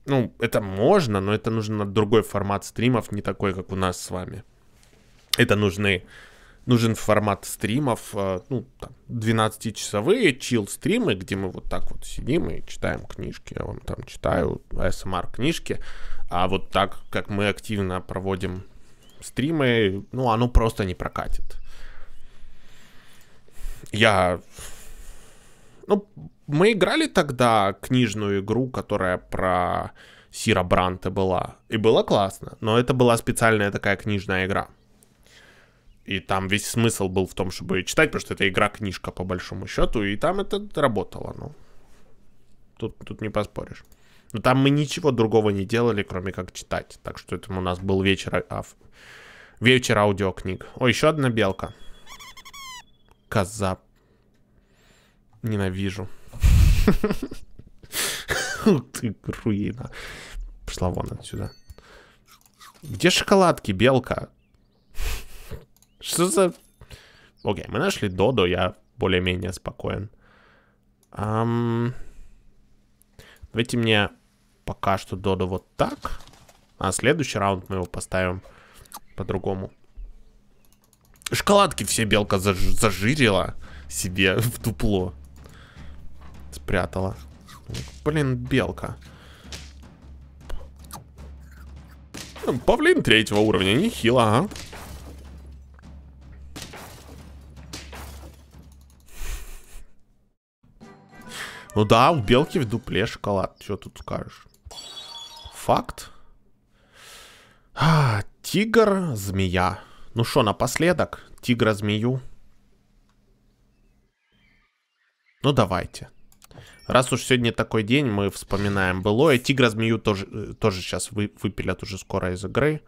Ну, это можно, но это нужно другой формат стримов, не такой, как у нас с вами. Это нужны нужен формат стримов, э, ну, там, 12-часовые чил-стримы, где мы вот так вот сидим и читаем книжки, я вам там читаю ASMR-книжки, а вот так, как мы активно проводим стримы, ну, оно просто не прокатит. Я... Ну, мы играли тогда книжную игру, которая про Сира Бранта была. И было классно, но это была специальная такая книжная игра. И там весь смысл был в том, чтобы читать, потому что это игра-книжка по большому счету, и там это работало, ну. Тут, тут не поспоришь. Но там мы ничего другого не делали, кроме как читать. Так что это у нас был вечер, а, вечер аудиокниг. О, еще одна белка. Коза. Ненавижу. (laughs) Ты руина. Пошла вон отсюда. Где шоколадки, белка? Что за... Окей, мы нашли Додо, я более-менее спокоен. Um... Давайте мне пока что Додо вот так. А следующий раунд мы его поставим по-другому. Шоколадки все белка заж зажирила себе в дупло спрятала. Блин, белка. Павлин третьего уровня, нехило, а? Ну да, у белки в дупле шоколад. Что тут скажешь? Факт. А, тигр, змея. Ну что, напоследок? Тигра, змею. Ну давайте. Раз уж сегодня такой день, мы вспоминаем былое. Тигра змею тоже, э, тоже сейчас вы, выпилят уже скоро из игры.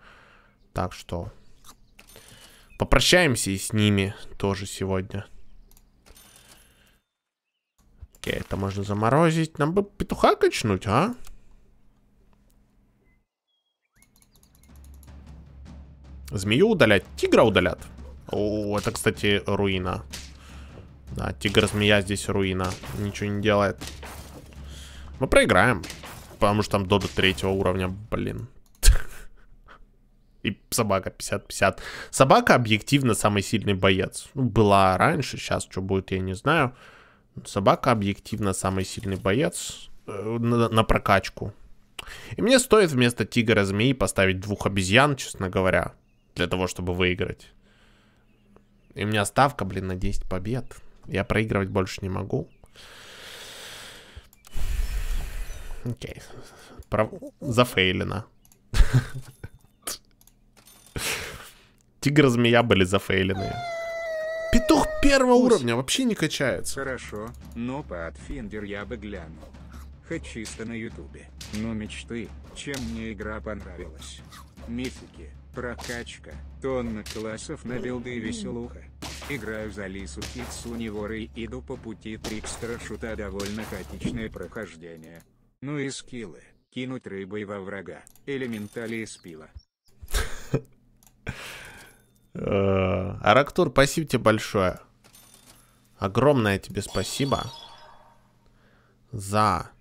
Так что попрощаемся и с ними тоже сегодня. Окей, это можно заморозить. Нам бы петуха качнуть, а? Змею удалять, тигра удалят. О, это, кстати, руина. Да, тигр-змея здесь руина. Ничего не делает. Мы проиграем. Потому что там Дода третьего уровня, блин. И собака 50-50. Собака объективно самый сильный боец. Ну, была раньше, сейчас что будет, я не знаю. Собака объективно самый сильный боец э, на, на прокачку. И мне стоит вместо тигра-змеи поставить двух обезьян, честно говоря. Для того, чтобы выиграть. И у меня ставка, блин, на 10 побед. Я проигрывать больше не могу. Окей. Про... Зафейлено. Тигр-змея были зафейлены. Петух первого уровня вообще не качается. Хорошо, но ну, по Патфиндер я бы глянул. Хоть чисто на ютубе. Но мечты, чем мне игра понравилась. Мифики, прокачка, тонна классов на билды и веселуха. Играю за Лису Китсуни Воры и иду по пути Трикстера Шута довольно хаотичное прохождение. Ну и скиллы. Кинуть рыбой во врага. Элементали из пила. Э, Арактур, спасибо тебе большое. Огромное тебе спасибо за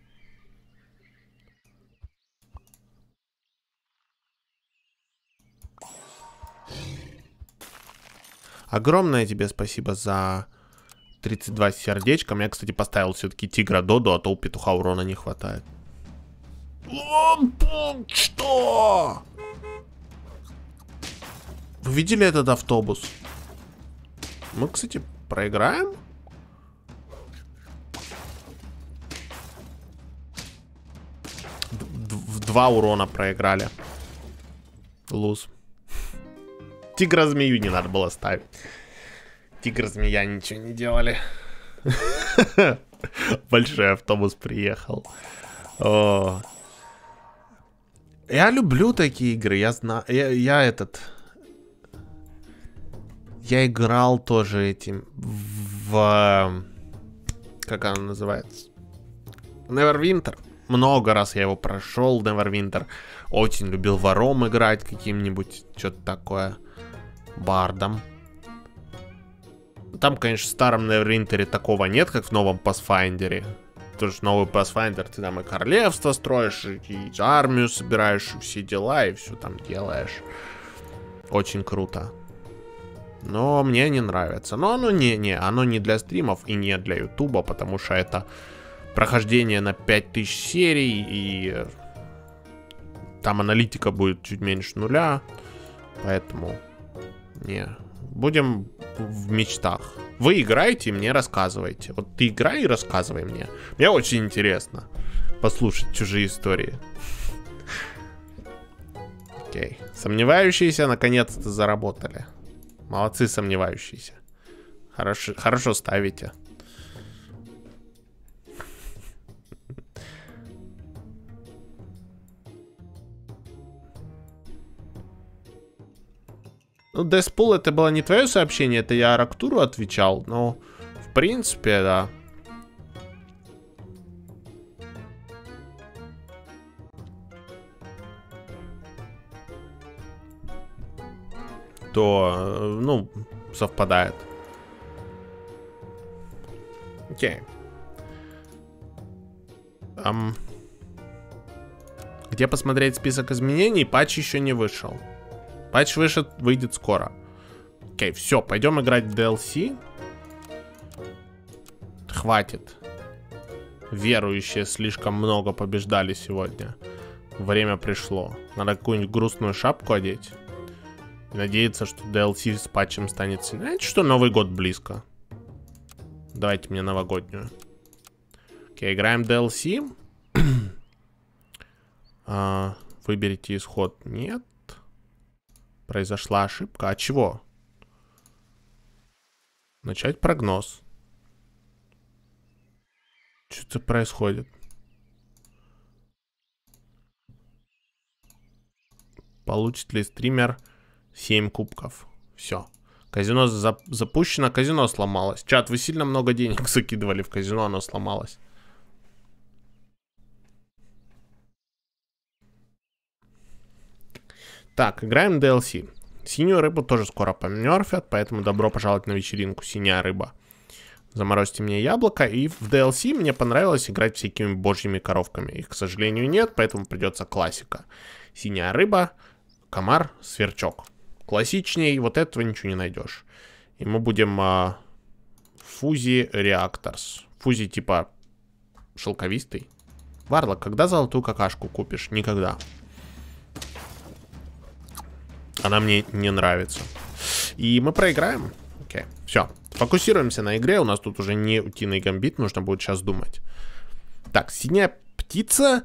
Огромное тебе спасибо за 32 сердечка. Я, кстати, поставил все-таки тигра Доду, а то у петуха урона не хватает. Что? Вы видели этот автобус? Мы, кстати, проиграем? В два урона проиграли. Луз. Тигра-змею не надо было ставить. Тигр-змея ничего не делали. (laughs) Большой автобус приехал. О. Я люблю такие игры. Я знаю... Я, я этот... Я играл тоже этим в... Как она называется? Neverwinter. Много раз я его прошел, Neverwinter. Очень любил вором играть каким-нибудь, что-то такое бардом. Там, конечно, в старом Neverwinter такого нет, как в новом Pathfinder. Потому что новый Pathfinder, ты там и королевство строишь, и армию собираешь, и все дела, и все там делаешь. Очень круто. Но мне не нравится. Но оно не, не, оно не для стримов и не для ютуба, потому что это прохождение на 5000 серий, и там аналитика будет чуть меньше нуля. Поэтому не. Будем в мечтах. Вы играете и мне рассказывайте. Вот ты играй и рассказывай мне. Мне очень интересно послушать чужие истории. Окей. Сомневающиеся наконец-то заработали. Молодцы сомневающиеся. Хорошо, хорошо ставите. Ну, Дэспул это было не твое сообщение, это я Арактуру отвечал, но в принципе, да. То, э, ну, совпадает. Окей. Okay. Um. Где посмотреть список изменений? Патч еще не вышел. Патч выше выйдет скоро. Окей, все, пойдем играть в DLC. Хватит. Верующие слишком много побеждали сегодня. Время пришло. Надо какую-нибудь грустную шапку одеть. И надеяться, что DLC с патчем станет сильнее. Знаете что, Новый год близко. Давайте мне новогоднюю. Окей, играем DLC. (clears throat) а, выберите исход. Нет. Произошла ошибка. От а чего? Начать прогноз. Что-то происходит. Получит ли стример 7 кубков? Все. Казино за запущено, казино сломалось. Чат, вы сильно много денег (laughs) закидывали в казино, оно сломалось. Так, играем DLC. Синюю рыбу тоже скоро померфят, поэтому добро пожаловать на вечеринку «Синяя рыба». Заморозьте мне яблоко, и в DLC мне понравилось играть всякими божьими коровками. Их, к сожалению, нет, поэтому придется классика. Синяя рыба, комар, сверчок. классичней вот этого ничего не найдешь. И мы будем а, фузи реакторс. Фузи типа шелковистый. Варлок, когда золотую какашку купишь? Никогда. Она мне не нравится. И мы проиграем. Окей, okay. все. Фокусируемся на игре. У нас тут уже не утиный гамбит. Нужно будет сейчас думать. Так, синяя птица.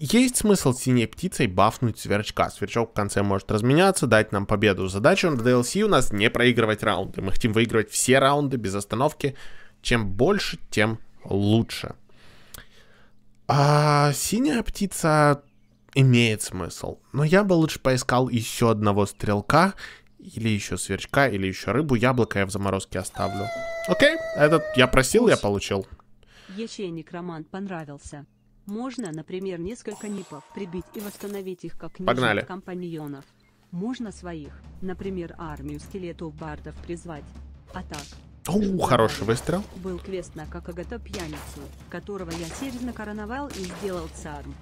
Есть смысл синей птицей бафнуть сверчка. Сверчок в конце может разменяться, дать нам победу. Задача в DLC у нас не проигрывать раунды. Мы хотим выигрывать все раунды без остановки. Чем больше, тем лучше. А синяя птица имеет смысл. Но я бы лучше поискал еще одного стрелка, или еще сверчка, или еще рыбу. Яблоко я в заморозке оставлю. Окей, этот я просил, я получил. Ячейник Роман понравился. Можно, например, несколько нипов прибить и восстановить их как Погнали. компаньонов. Можно своих, например, армию скелетов-бардов призвать. А так, о, хороший выстрел. Был квест на какого-то пьяницу, которого я серьезно короновал и сделал царм.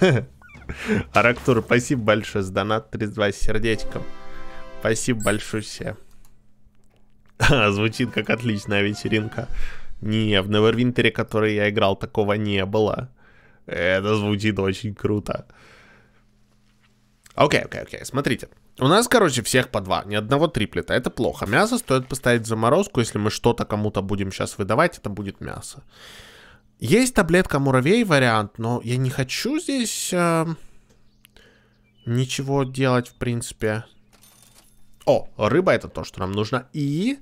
(laughs) (laughs) Арактур, спасибо большое за донат. 32 с сердечком. Спасибо большое все. (laughs) Звучит как отличная вечеринка. Не, в Neverwinter, который я играл, такого не было. Это звучит очень круто. Окей, окей, окей, смотрите. У нас, короче, всех по два, ни одного триплета. Это плохо. Мясо стоит поставить в заморозку. Если мы что-то кому-то будем сейчас выдавать, это будет мясо. Есть таблетка муравей вариант, но я не хочу здесь э, ничего делать, в принципе. О, рыба это то, что нам нужно. И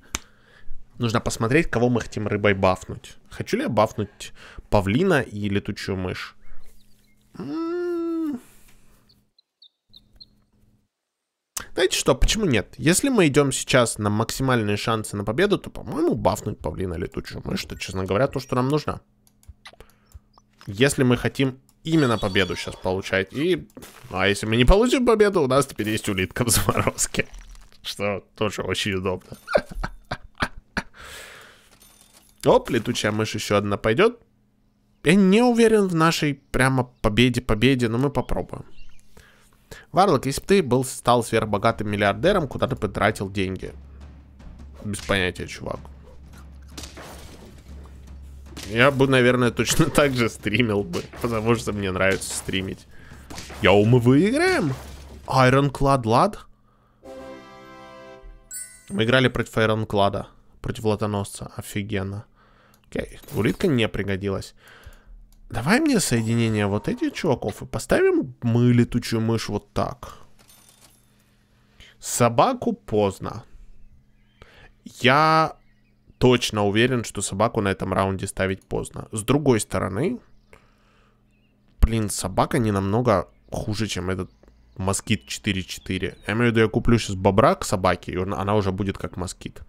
нужно посмотреть, кого мы хотим рыбой бафнуть. Хочу ли я бафнуть павлина и летучую мышь? М м-м. Знаете что, почему нет? Если мы идем сейчас на максимальные шансы на победу, то, по-моему, бафнуть павлина и летучую мышь, то честно говоря, то, что нам нужно. Если мы хотим именно победу сейчас получать. И, ну, а если мы не получим победу, у нас теперь есть улитка в заморозке. Что тоже очень удобно. Оп, летучая мышь еще одна пойдет. Я не уверен в нашей прямо победе-победе, но мы попробуем. Варлок, если бы ты был, стал сверхбогатым миллиардером, куда ты потратил деньги? Без понятия, чувак. Я бы, наверное, точно (laughs) так же стримил бы, потому что мне нравится стримить. Йоу, мы выиграем! Ironclad лад? Мы играли против Ironclad, против Латоносца. Офигенно. Окей, улитка не пригодилась. Давай мне соединение вот этих чуваков и поставим мы летучую мышь вот так. Собаку поздно. Я точно уверен, что собаку на этом раунде ставить поздно. С другой стороны, блин, собака не намного хуже, чем этот москит 4-4. Я имею в виду, я куплю сейчас бобра к собаке, и она уже будет как москит.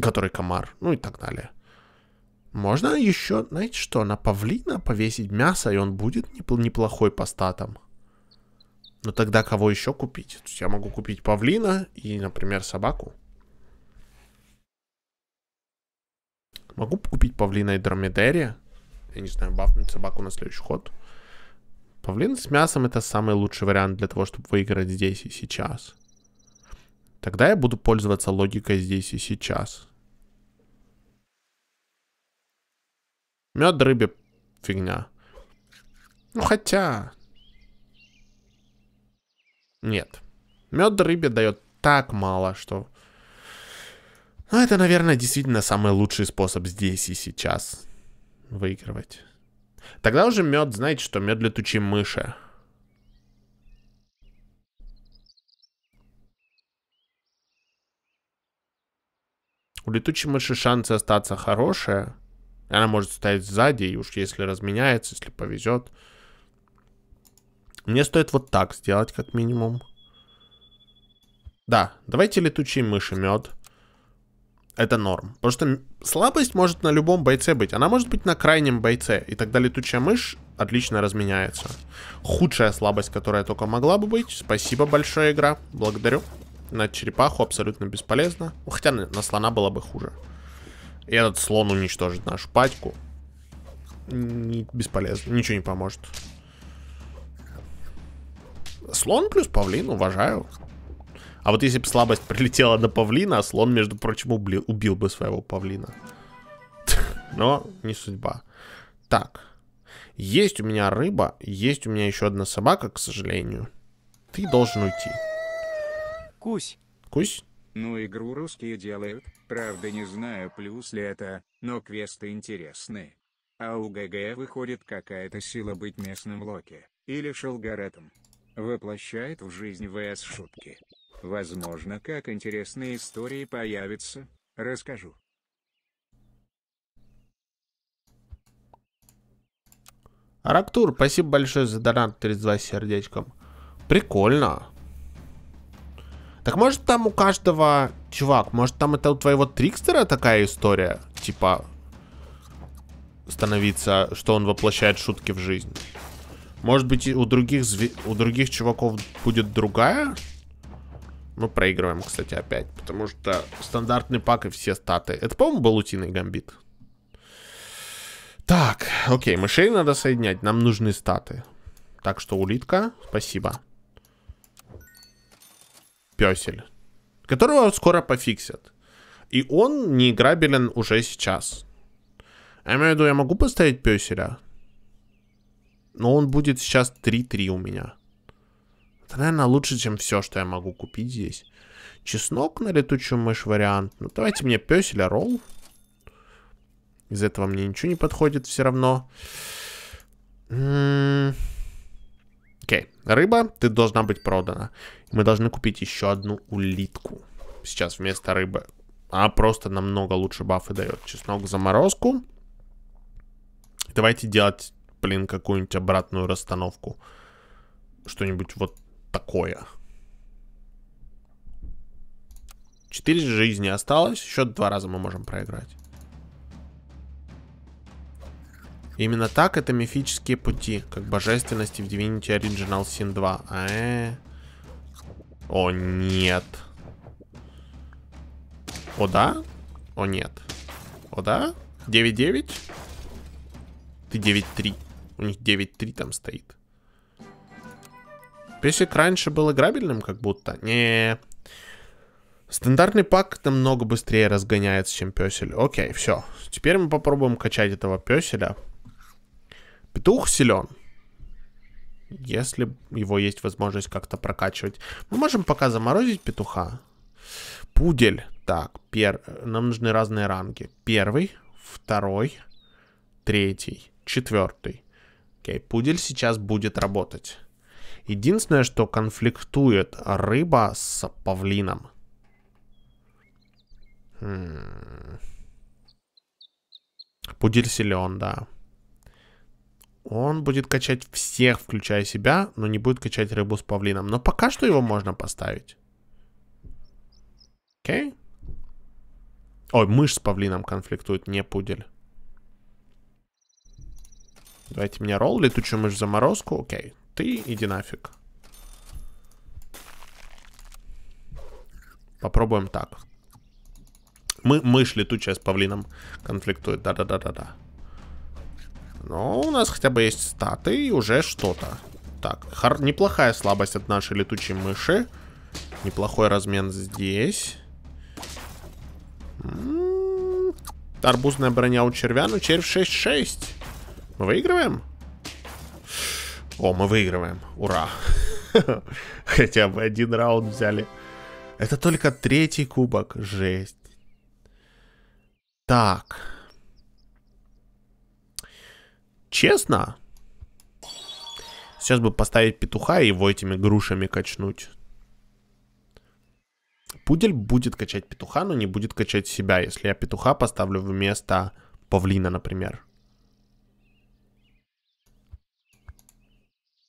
Который комар, ну и так далее. Можно еще, знаете что, на павлина повесить мясо, и он будет неплохой по статам. Но тогда кого еще купить? То есть я могу купить павлина и, например, собаку. Могу купить павлина и дромедерия, Я не знаю, бафнуть собаку на следующий ход. Павлин с мясом это самый лучший вариант для того, чтобы выиграть здесь и сейчас. Тогда я буду пользоваться логикой здесь и сейчас. Мед рыбе фигня. Ну хотя... Нет. Мед рыбе дает так мало, что а это, наверное, действительно самый лучший способ здесь и сейчас выигрывать. Тогда уже мед, знаете что, мед летучей мыши. У летучей мыши шансы остаться хорошие. Она может стоять сзади, и уж если разменяется, если повезет. Мне стоит вот так сделать, как минимум. Да, давайте летучие мыши мед это норм. Потому что слабость может на любом бойце быть. Она может быть на крайнем бойце. И тогда летучая мышь отлично разменяется. Худшая слабость, которая только могла бы быть. Спасибо большое, игра. Благодарю. На черепаху абсолютно бесполезно. Ну, хотя на слона было бы хуже. И этот слон уничтожит нашу пачку. Не, бесполезно. Ничего не поможет. Слон плюс павлин, уважаю. А вот если бы слабость (laughs) прилетела на павлина, а слон, между прочим, убил, убил бы своего павлина. (laughs) Но не судьба. Так. Есть у меня рыба, есть у меня еще одна собака, к сожалению. Ты должен уйти. Кусь. Кусь? Ну, игру русские делают. Правда, не знаю, плюс ли это, но квесты интересные. А у ГГ выходит какая-то сила быть местным Локи, или Шелгаретом. Воплощает в жизнь ВС шутки. Возможно, как интересные истории появятся, расскажу. Арактур, спасибо большое за донат 32 сердечком. Прикольно. Так может там у каждого... Чувак, может там это у твоего Трикстера такая история? Типа... Становиться, что он воплощает шутки в жизнь. Может быть у других, у других чуваков будет другая мы проигрываем, кстати, опять. Потому что стандартный пак и все статы. Это, по-моему, был утиный гамбит. Так, окей, мышей надо соединять. Нам нужны статы. Так что улитка, спасибо. Песель. Которого скоро пофиксят. И он не играбелен уже сейчас. Я имею в виду, я могу поставить песеля? Но он будет сейчас 3-3 у меня. Это, наверное, лучше, чем все, что я могу купить здесь. Чеснок на летучую мышь вариант. Ну, давайте мне пес или ролл. Из этого мне ничего не подходит все равно. М-м. Окей, okay. рыба, ты должна быть продана. Мы должны купить еще одну улитку. Сейчас вместо рыбы. А просто намного лучше бафы дает. Чеснок в заморозку. Давайте делать, блин, какую-нибудь обратную расстановку. Что-нибудь вот такое. Четыре жизни осталось. Еще два раза мы можем проиграть. Именно так это мифические пути, как божественности в Divinity Original Sin 2. А -э -э. О, нет. О, да? О, нет. О, да? 9-9? Ты 9-3. У них 9-3 там стоит. Песик раньше был играбельным как будто. Не. Стандартный пак намного быстрее разгоняется, чем песель. Окей, все. Теперь мы попробуем качать этого песеля. Петух силен. Если его есть возможность как-то прокачивать. Мы можем пока заморозить петуха. Пудель. Так, пер... нам нужны разные ранги. Первый, второй, третий, четвертый. Окей, пудель сейчас будет работать. Единственное, что конфликтует рыба с павлином. Хм. Пудель силен, да. Он будет качать всех, включая себя, но не будет качать рыбу с павлином. Но пока что его можно поставить. Окей. Ой, мышь с павлином конфликтует, не пудель. Давайте мне ролл, летучую мышь в заморозку. Окей. Ты иди нафиг. Попробуем так. Мы, мышь летучая с павлином конфликтует. Да-да-да-да-да. Но у нас хотя бы есть статы и уже что-то. Так, хор... неплохая слабость от нашей летучей мыши. Неплохой размен здесь. М -м -м. Арбузная броня у червя. Ну, червь 6-6. Мы выигрываем? О, мы выигрываем. Ура. (laughs) Хотя бы один раунд взяли. Это только третий кубок. Жесть. Так. Честно? Сейчас бы поставить петуха и его этими грушами качнуть. Пудель будет качать петуха, но не будет качать себя, если я петуха поставлю вместо павлина, например.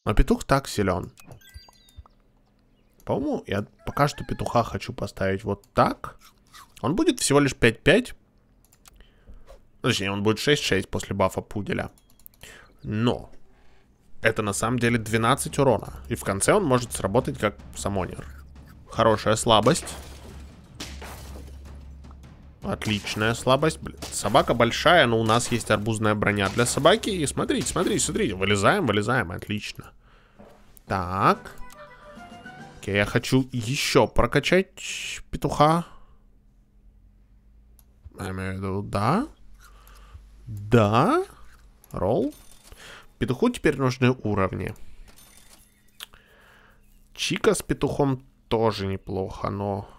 Но петух так силен. По-моему, я пока что петуха хочу поставить вот так. Он будет всего лишь 5-5. Ну, точнее, он будет 6-6 после бафа пуделя. Но это на самом деле 12 урона. И в конце он может сработать как самонер. Хорошая слабость. Отличная слабость. Блин, собака большая, но у нас есть арбузная броня для собаки. И смотрите, смотрите, смотрите. Вылезаем, вылезаем. Отлично. Так. Окей, я хочу еще прокачать петуха. Я имею в виду, да. Да. Ролл. Петуху теперь нужны уровни. Чика с петухом тоже неплохо, но...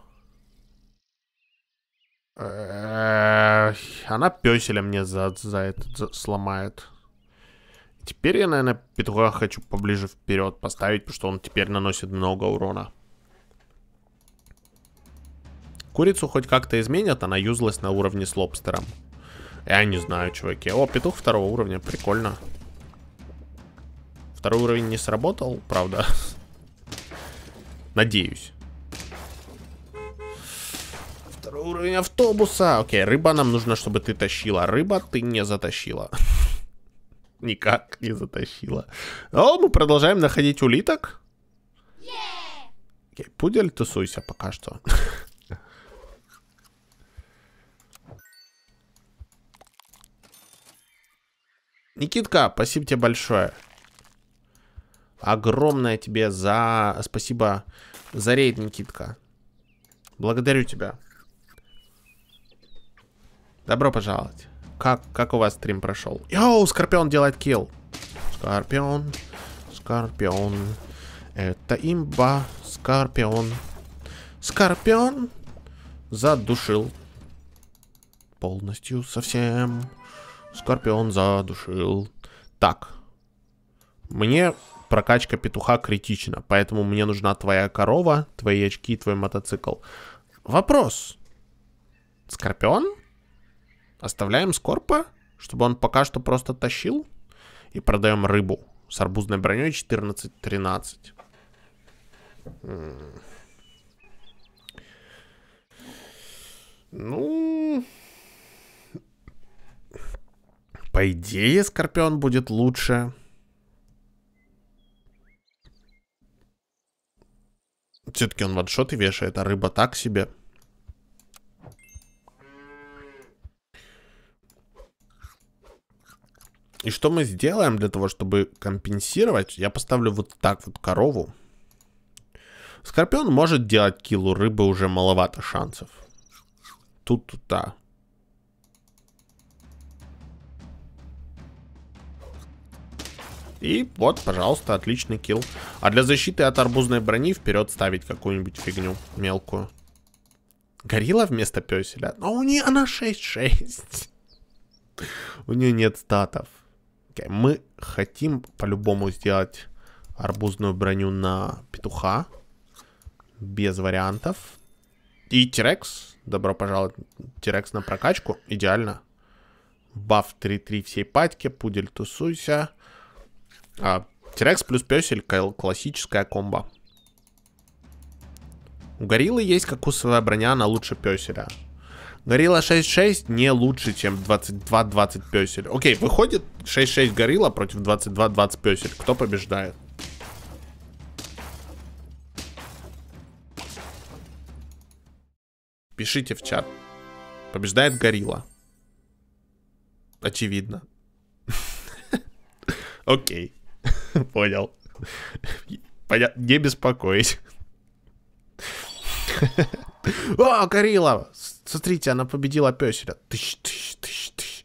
Э, она пёселя мне за, за это за, сломает. Теперь я, наверное, петуха хочу поближе вперед поставить, потому что он теперь наносит много урона. Курицу хоть как-то изменят, она юзлась на уровне с лобстером. Я не знаю, чуваки. О, петух второго уровня, прикольно. Второй уровень не сработал, правда. (laughs) Надеюсь второй уровень автобуса. Окей, рыба нам нужна, чтобы ты тащила. Рыба ты не затащила. (laughs) Никак не затащила. О, мы продолжаем находить улиток. Окей, пудель, тусуйся пока что. (laughs) Никитка, спасибо тебе большое. Огромное тебе за... Спасибо за рейд, Никитка. Благодарю тебя. Добро пожаловать. Как, как у вас стрим прошел? Йоу, Скорпион делает килл. Скорпион, Скорпион. Это имба, Скорпион. Скорпион задушил. Полностью совсем. Скорпион задушил. Так. Мне прокачка петуха критична, поэтому мне нужна твоя корова, твои очки, твой мотоцикл. Вопрос. Скорпион? Оставляем Скорпа, чтобы он пока что просто тащил. И продаем рыбу с арбузной броней 14-13. Ну... По идее, Скорпион будет лучше. Все-таки он ваншоты вешает, а рыба так себе. И что мы сделаем для того, чтобы компенсировать? Я поставлю вот так вот корову. Скорпион может делать килу, рыбы уже маловато шансов. Тут, тут, И вот, пожалуйста, отличный килл. А для защиты от арбузной брони вперед ставить какую-нибудь фигню мелкую. Горилла вместо пёселя? Но а у нее она 6-6. (laughs) У нее нет статов. Мы хотим по-любому сделать арбузную броню на петуха. Без вариантов. И Тирекс. Добро пожаловать. Тирекс на прокачку. Идеально. Баф 3-3 всей патьке. Пудель тусуйся. А, Тирекс плюс песель. Классическая комбо. У гориллы есть кокосовая броня, она лучше песеля. Горилла 6.6 не лучше, чем 22-20 песель. Окей, выходит 6.6 горилла против 22-20 песель. Кто побеждает? Пишите в чат. Побеждает горилла. Очевидно. (laughs) Окей. (laughs) Понял. Не беспокоить. (laughs) О, горилла! Смотрите, она победила песеля. Тыщ, тыщ, тыщ, тыщ.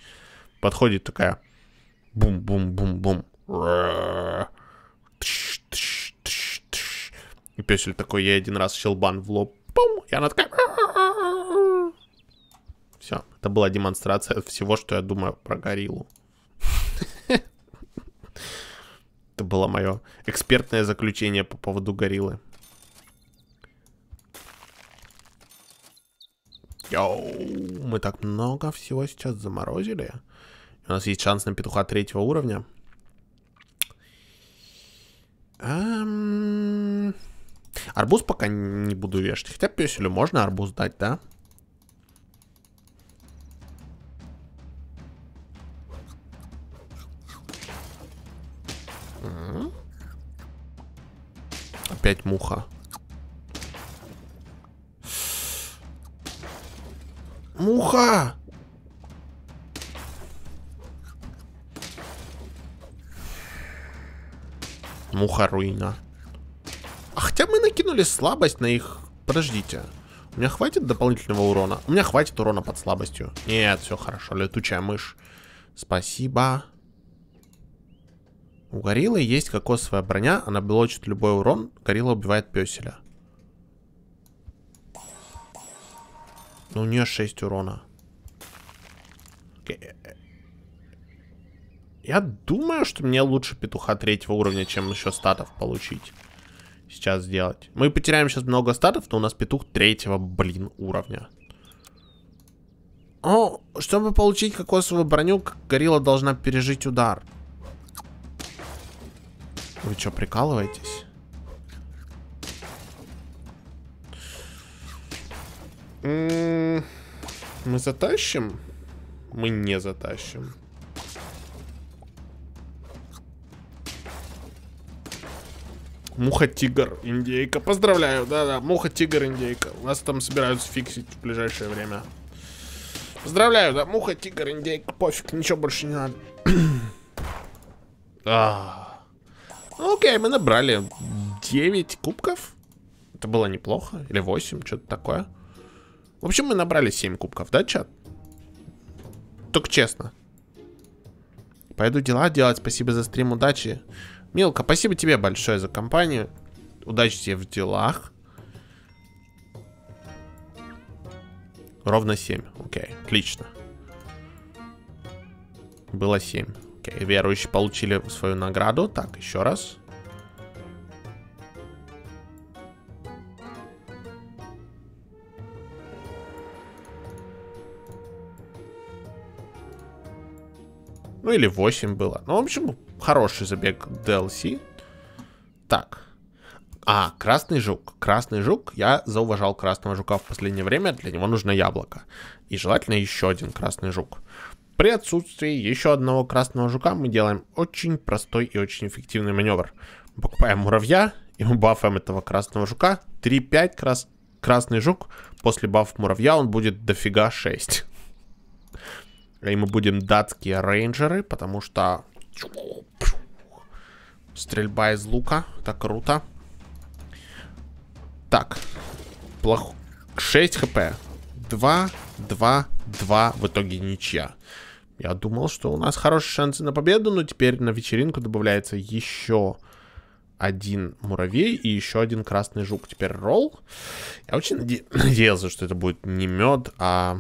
Подходит такая. Бум-бум-бум-бум. И песель такой, я один раз щелбан в лоб. Бум! И она такая... Все, это была демонстрация всего, что я думаю про гориллу. (laughs) Это было мое экспертное заключение по поводу гориллы. мы так много всего сейчас заморозили. У нас есть шанс на петуха третьего уровня. Эм... Арбуз пока не буду вешать. Хотя песелю можно арбуз дать, да? Опять муха. Муха! Муха руина. А хотя мы накинули слабость на их... Подождите. У меня хватит дополнительного урона? У меня хватит урона под слабостью. Нет, все хорошо. Летучая мышь. Спасибо. У гориллы есть кокосовая броня. Она блочит любой урон. Горилла убивает пёселя. Но ну, у нее 6 урона. Я думаю, что мне лучше петуха третьего уровня, чем еще статов получить. Сейчас сделать. Мы потеряем сейчас много статов, но у нас петух третьего, блин, уровня. О, чтобы получить кокосовую броню, горилла должна пережить удар. Вы что, прикалываетесь? Мы затащим? Мы не затащим. Муха-тигр, индейка. Поздравляю, да-да, муха-тигр, индейка. Вас там собираются фиксить в ближайшее время. Поздравляю, да, муха, тигр, индейка, пофиг, ничего больше не надо. а (clears throat) -а -а. Окей, мы набрали 9 кубков. Это было неплохо, или 8, что-то такое. В общем, мы набрали 7 кубков, да, чат? Только честно. Пойду дела делать, спасибо за стрим, удачи. Милка, спасибо тебе большое за компанию. Удачи тебе в делах. Ровно 7. Окей, отлично. Было 7. Окей, верующие получили свою награду. Так, еще раз. Ну или 8 было. Ну, в общем, хороший забег DLC. Так. А, красный жук. Красный жук. Я зауважал красного жука в последнее время. Для него нужно яблоко. И желательно еще один красный жук. При отсутствии еще одного красного жука мы делаем очень простой и очень эффективный маневр. Покупаем муравья и мы бафаем этого красного жука. 3-5 крас... красный жук. После баф муравья он будет дофига 6. Э, и мы будем датские рейнджеры, потому что... Стрельба из лука. Это круто. Так. плохо. 6 хп. 2, 2, 2. В итоге ничья. Я думал, что у нас хорошие шансы на победу, но теперь на вечеринку добавляется еще один муравей и еще один красный жук. Теперь ролл. Я очень наде (coughs) надеялся, что это будет не мед, а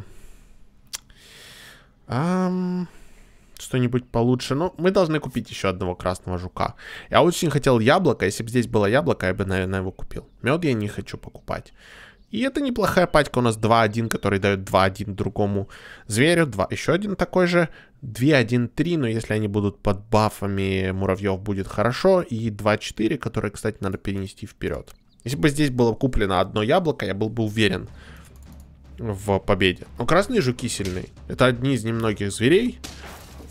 Эм, что-нибудь получше. Но ну, мы должны купить еще одного красного жука. Я очень хотел яблоко. Если бы здесь было яблоко, я бы, наверное, его купил. Мед я не хочу покупать. И это неплохая пачка. У нас 2-1, который дает 2-1 другому зверю. 2. Еще один такой же. 2-1-3, но если они будут под бафами муравьев, будет хорошо. И 2-4, которые, кстати, надо перенести вперед. Если бы здесь было куплено одно яблоко, я был бы уверен, в победе. Но ну, красные жуки сильные. Это одни из немногих зверей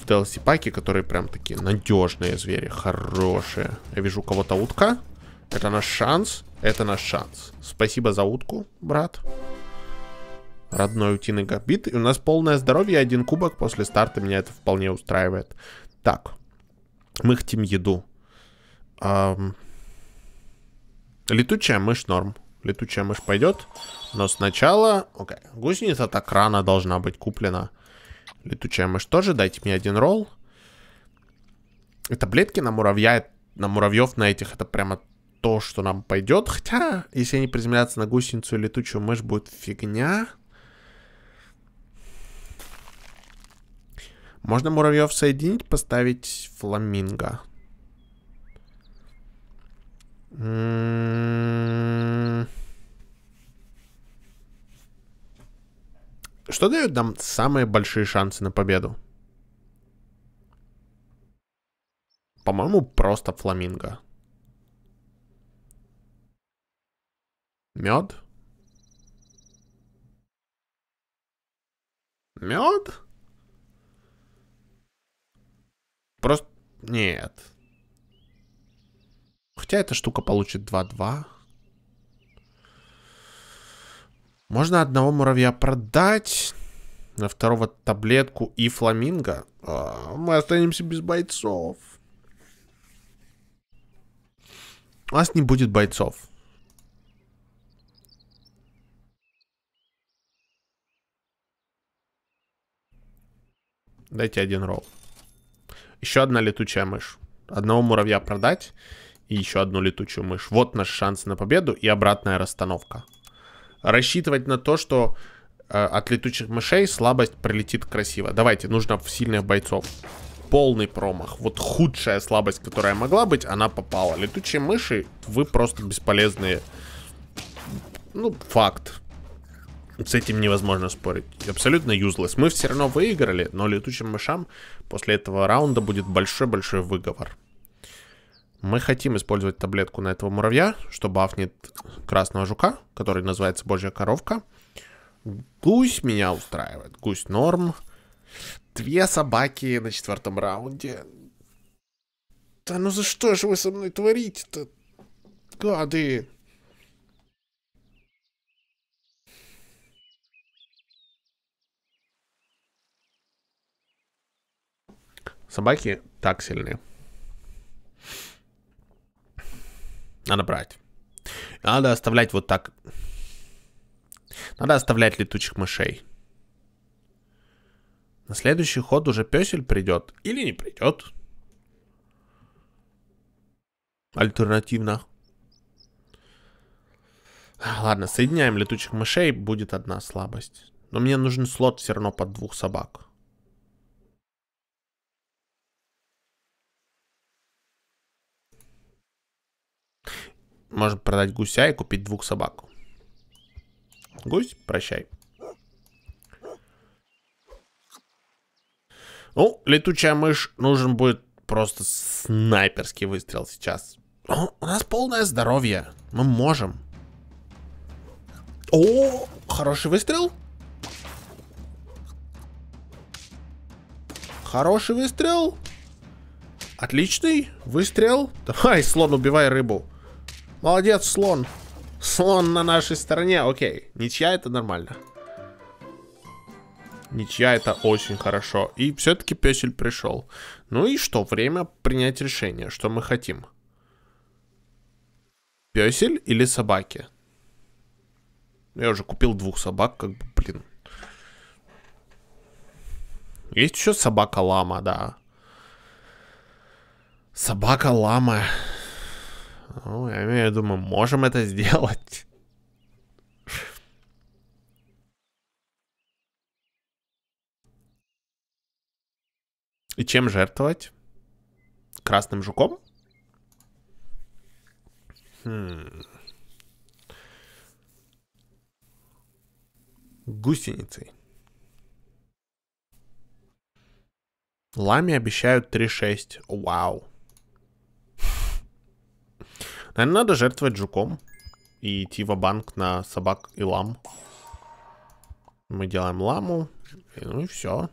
в DLC паке, которые прям такие надежные звери, хорошие. Я вижу кого-то утка. Это наш шанс. Это наш шанс. Спасибо за утку, брат. Родной утиный габит. И у нас полное здоровье, один кубок после старта. Меня это вполне устраивает. Так. Мы хотим еду. Эм... Летучая мышь норм. Летучая мышь пойдет. Но сначала... Okay. Гусеница так рано должна быть куплена. Летучая мышь тоже. Дайте мне один ролл. И таблетки на муравья, на муравьев на этих, это прямо то, что нам пойдет. Хотя, если они приземлятся на гусеницу и летучую мышь, будет фигня. Можно муравьев соединить, поставить фламинго. М м-м-м. Что дает нам самые большие шансы на победу? По-моему, просто фламинго. Мед? Мед? Просто... Нет. Хотя эта штука получит 2-2. Можно одного муравья продать, на второго таблетку и фламинго. А, мы останемся без бойцов. У нас не будет бойцов. Дайте один ролл. Еще одна летучая мышь. Одного муравья продать и еще одну летучую мышь. Вот наш шанс на победу и обратная расстановка рассчитывать на то, что э, от летучих мышей слабость прилетит красиво. Давайте, нужно в сильных бойцов. Полный промах. Вот худшая слабость, которая могла быть, она попала. Летучие мыши, вы просто бесполезные. Ну, факт. С этим невозможно спорить. Абсолютно юзлес. Мы все равно выиграли, но летучим мышам после этого раунда будет большой-большой выговор. Мы хотим использовать таблетку на этого муравья, что бафнет красного жука, который называется божья коровка. Гусь меня устраивает. Гусь норм. Две собаки на четвертом раунде. Да ну за что же вы со мной творите-то? Гады. Собаки так сильные. Надо брать. Надо оставлять вот так. Надо оставлять летучих мышей. На следующий ход уже песель придет. Или не придет. Альтернативно. Ладно, соединяем летучих мышей. Будет одна слабость. Но мне нужен слот все равно под двух собак. Может продать гуся и купить двух собак. Гусь, прощай. Ну, летучая мышь нужен будет просто снайперский выстрел сейчас. О, ну, у нас полное здоровье. Мы можем. О, хороший выстрел. Хороший выстрел. Отличный выстрел. Давай, слон, убивай рыбу. Молодец, слон. Слон на нашей стороне. Окей. Ничья это нормально. Ничья это очень хорошо. И все-таки песель пришел. Ну и что? Время принять решение, что мы хотим. Песель или собаки? Ну, я уже купил двух собак, как бы, блин. Есть еще собака-лама, да. Собака-лама. Ну, я имею в виду, мы можем это сделать. И чем жертвовать? Красным жуком? Хм. Гусеницей. Лами обещают 3.6. Вау. Наверное, надо жертвовать жуком и идти в банк на собак и лам. Мы делаем ламу, и, ну и все.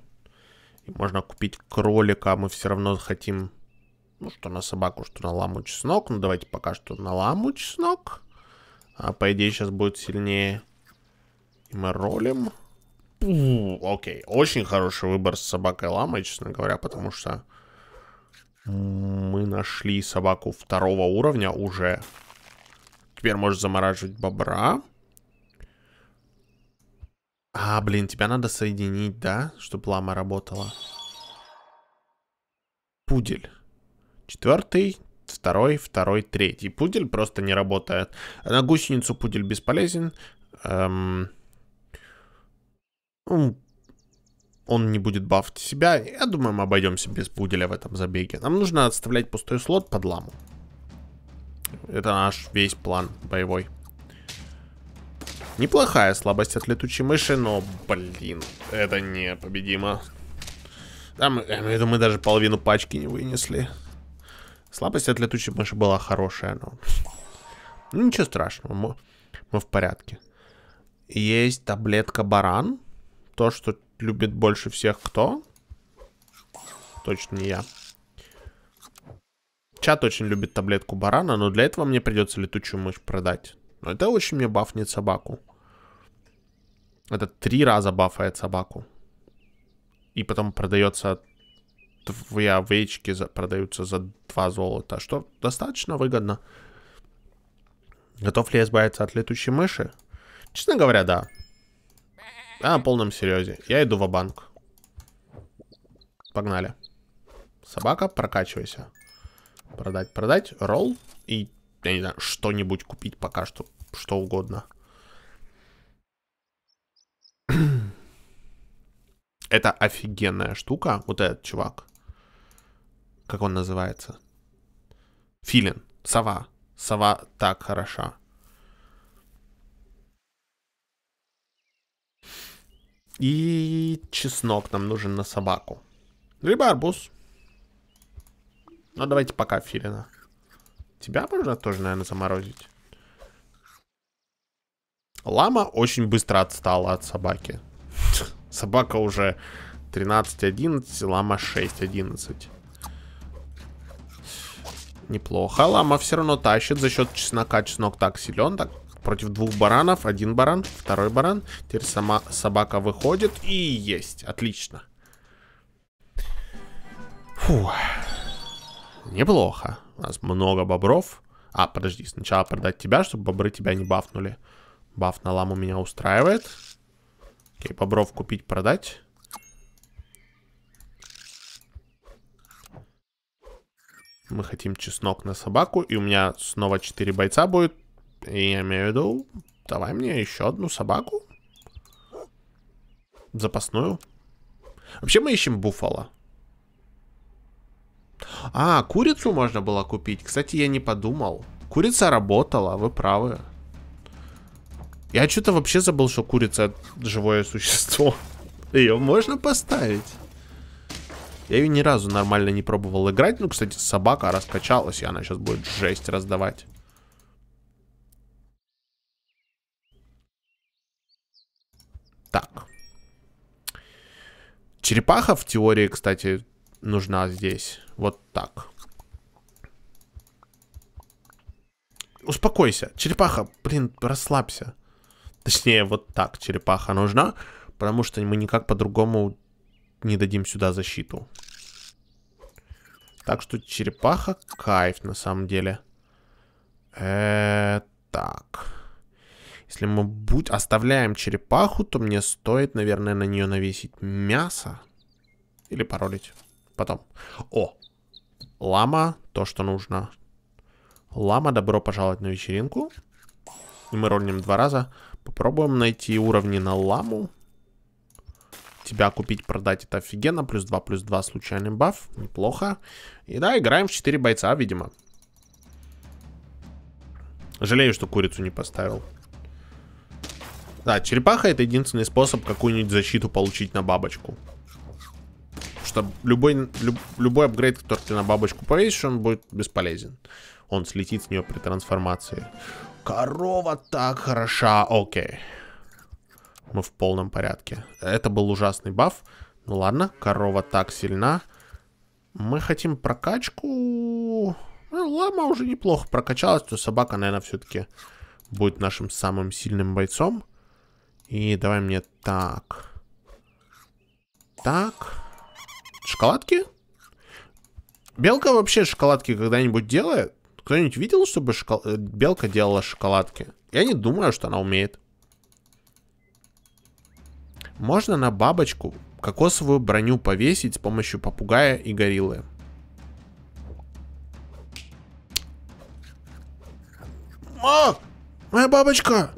И можно купить кролика, мы все равно хотим, ну что на собаку, что на ламу чеснок. Ну давайте пока что на ламу чеснок. А по идее сейчас будет сильнее. И мы ролим. Пу, окей, очень хороший выбор с собакой ламой, честно говоря, потому что мы нашли собаку второго уровня уже. Теперь можешь замораживать бобра. А, блин, тебя надо соединить, да? Чтобы лама работала. Пудель. Четвертый, второй, второй, третий. Пудель просто не работает. На гусеницу пудель бесполезен. Эм он не будет бафтить себя. Я думаю, мы обойдемся без пуделя в этом забеге. Нам нужно отставлять пустой слот под ламу. Это наш весь план боевой. Неплохая слабость от летучей мыши, но, блин, это непобедимо. Да, мы, я думаю, мы даже половину пачки не вынесли. Слабость от летучей мыши была хорошая, но... Ну, ничего страшного, мы, мы в порядке. Есть таблетка баран. То, что любит больше всех кто? Точно не я. Чат очень любит таблетку барана, но для этого мне придется летучую мышь продать. Но это очень мне бафнет собаку. Это три раза бафает собаку. И потом продается... Твои овечки за, продаются за два золота, что достаточно выгодно. Готов ли я избавиться от летучей мыши? Честно говоря, да. А На полном серьезе. Я иду в банк Погнали. Собака, прокачивайся. Продать, продать. Ролл. И, я не знаю, что-нибудь купить пока что. Что угодно. (clears throat) Это офигенная штука. Вот этот чувак. Как он называется? Филин. Сова. Сова так хороша. И чеснок нам нужен на собаку. Либо арбуз. Ну, давайте пока филина. Тебя можно тоже, наверное, заморозить. Лама очень быстро отстала от собаки. (laughs) Собака уже 13.11, лама 6.11. Неплохо. Лама все равно тащит за счет чеснока. Чеснок так силен, так против двух баранов. Один баран, второй баран. Теперь сама собака выходит. И есть. Отлично. Фу. Неплохо. У нас много бобров. А, подожди, сначала продать тебя, чтобы бобры тебя не бафнули. Баф на ламу меня устраивает. Окей, бобров купить, продать. Мы хотим чеснок на собаку. И у меня снова 4 бойца будет. Я имею в виду, давай мне еще одну собаку. Запасную. Вообще мы ищем буфала. А, курицу можно было купить. Кстати, я не подумал. Курица работала, вы правы. Я что-то вообще забыл, что курица живое существо. (laughs) Ее можно поставить. Я ее ни разу нормально не пробовал играть. Ну, кстати, собака раскачалась, и она сейчас будет жесть раздавать. Так. Черепаха в теории, кстати, нужна здесь. Вот так. Успокойся. Черепаха, блин, расслабься. Точнее, вот так черепаха нужна, потому что мы никак по-другому не дадим сюда защиту. Так что черепаха кайф на самом деле. Э -э так. Если мы будь... оставляем черепаху, то мне стоит, наверное, на нее навесить мясо. Или поролить Потом. О! Лама, то, что нужно. Лама, добро пожаловать на вечеринку. И мы рольнем два раза. Попробуем найти уровни на ламу. Тебя купить, продать это офигенно. Плюс 2, плюс 2 случайный баф. Неплохо. И да, играем в 4 бойца, видимо. Жалею, что курицу не поставил. Да, черепаха это единственный способ какую-нибудь защиту получить на бабочку. Потому что любой, люб, любой апгрейд, который ты на бабочку повесишь, он будет бесполезен. Он слетит с нее при трансформации. Корова так хороша. Окей. Мы в полном порядке. Это был ужасный баф. Ну ладно, корова так сильна. Мы хотим прокачку. Ну, лама уже неплохо прокачалась, то собака, наверное, все-таки будет нашим самым сильным бойцом. И давай мне так. Так. Шоколадки? Белка вообще шоколадки когда-нибудь делает? Кто-нибудь видел, чтобы шокол... Э, белка делала шоколадки? Я не думаю, что она умеет. Можно на бабочку кокосовую броню повесить с помощью попугая и гориллы. О! Моя бабочка!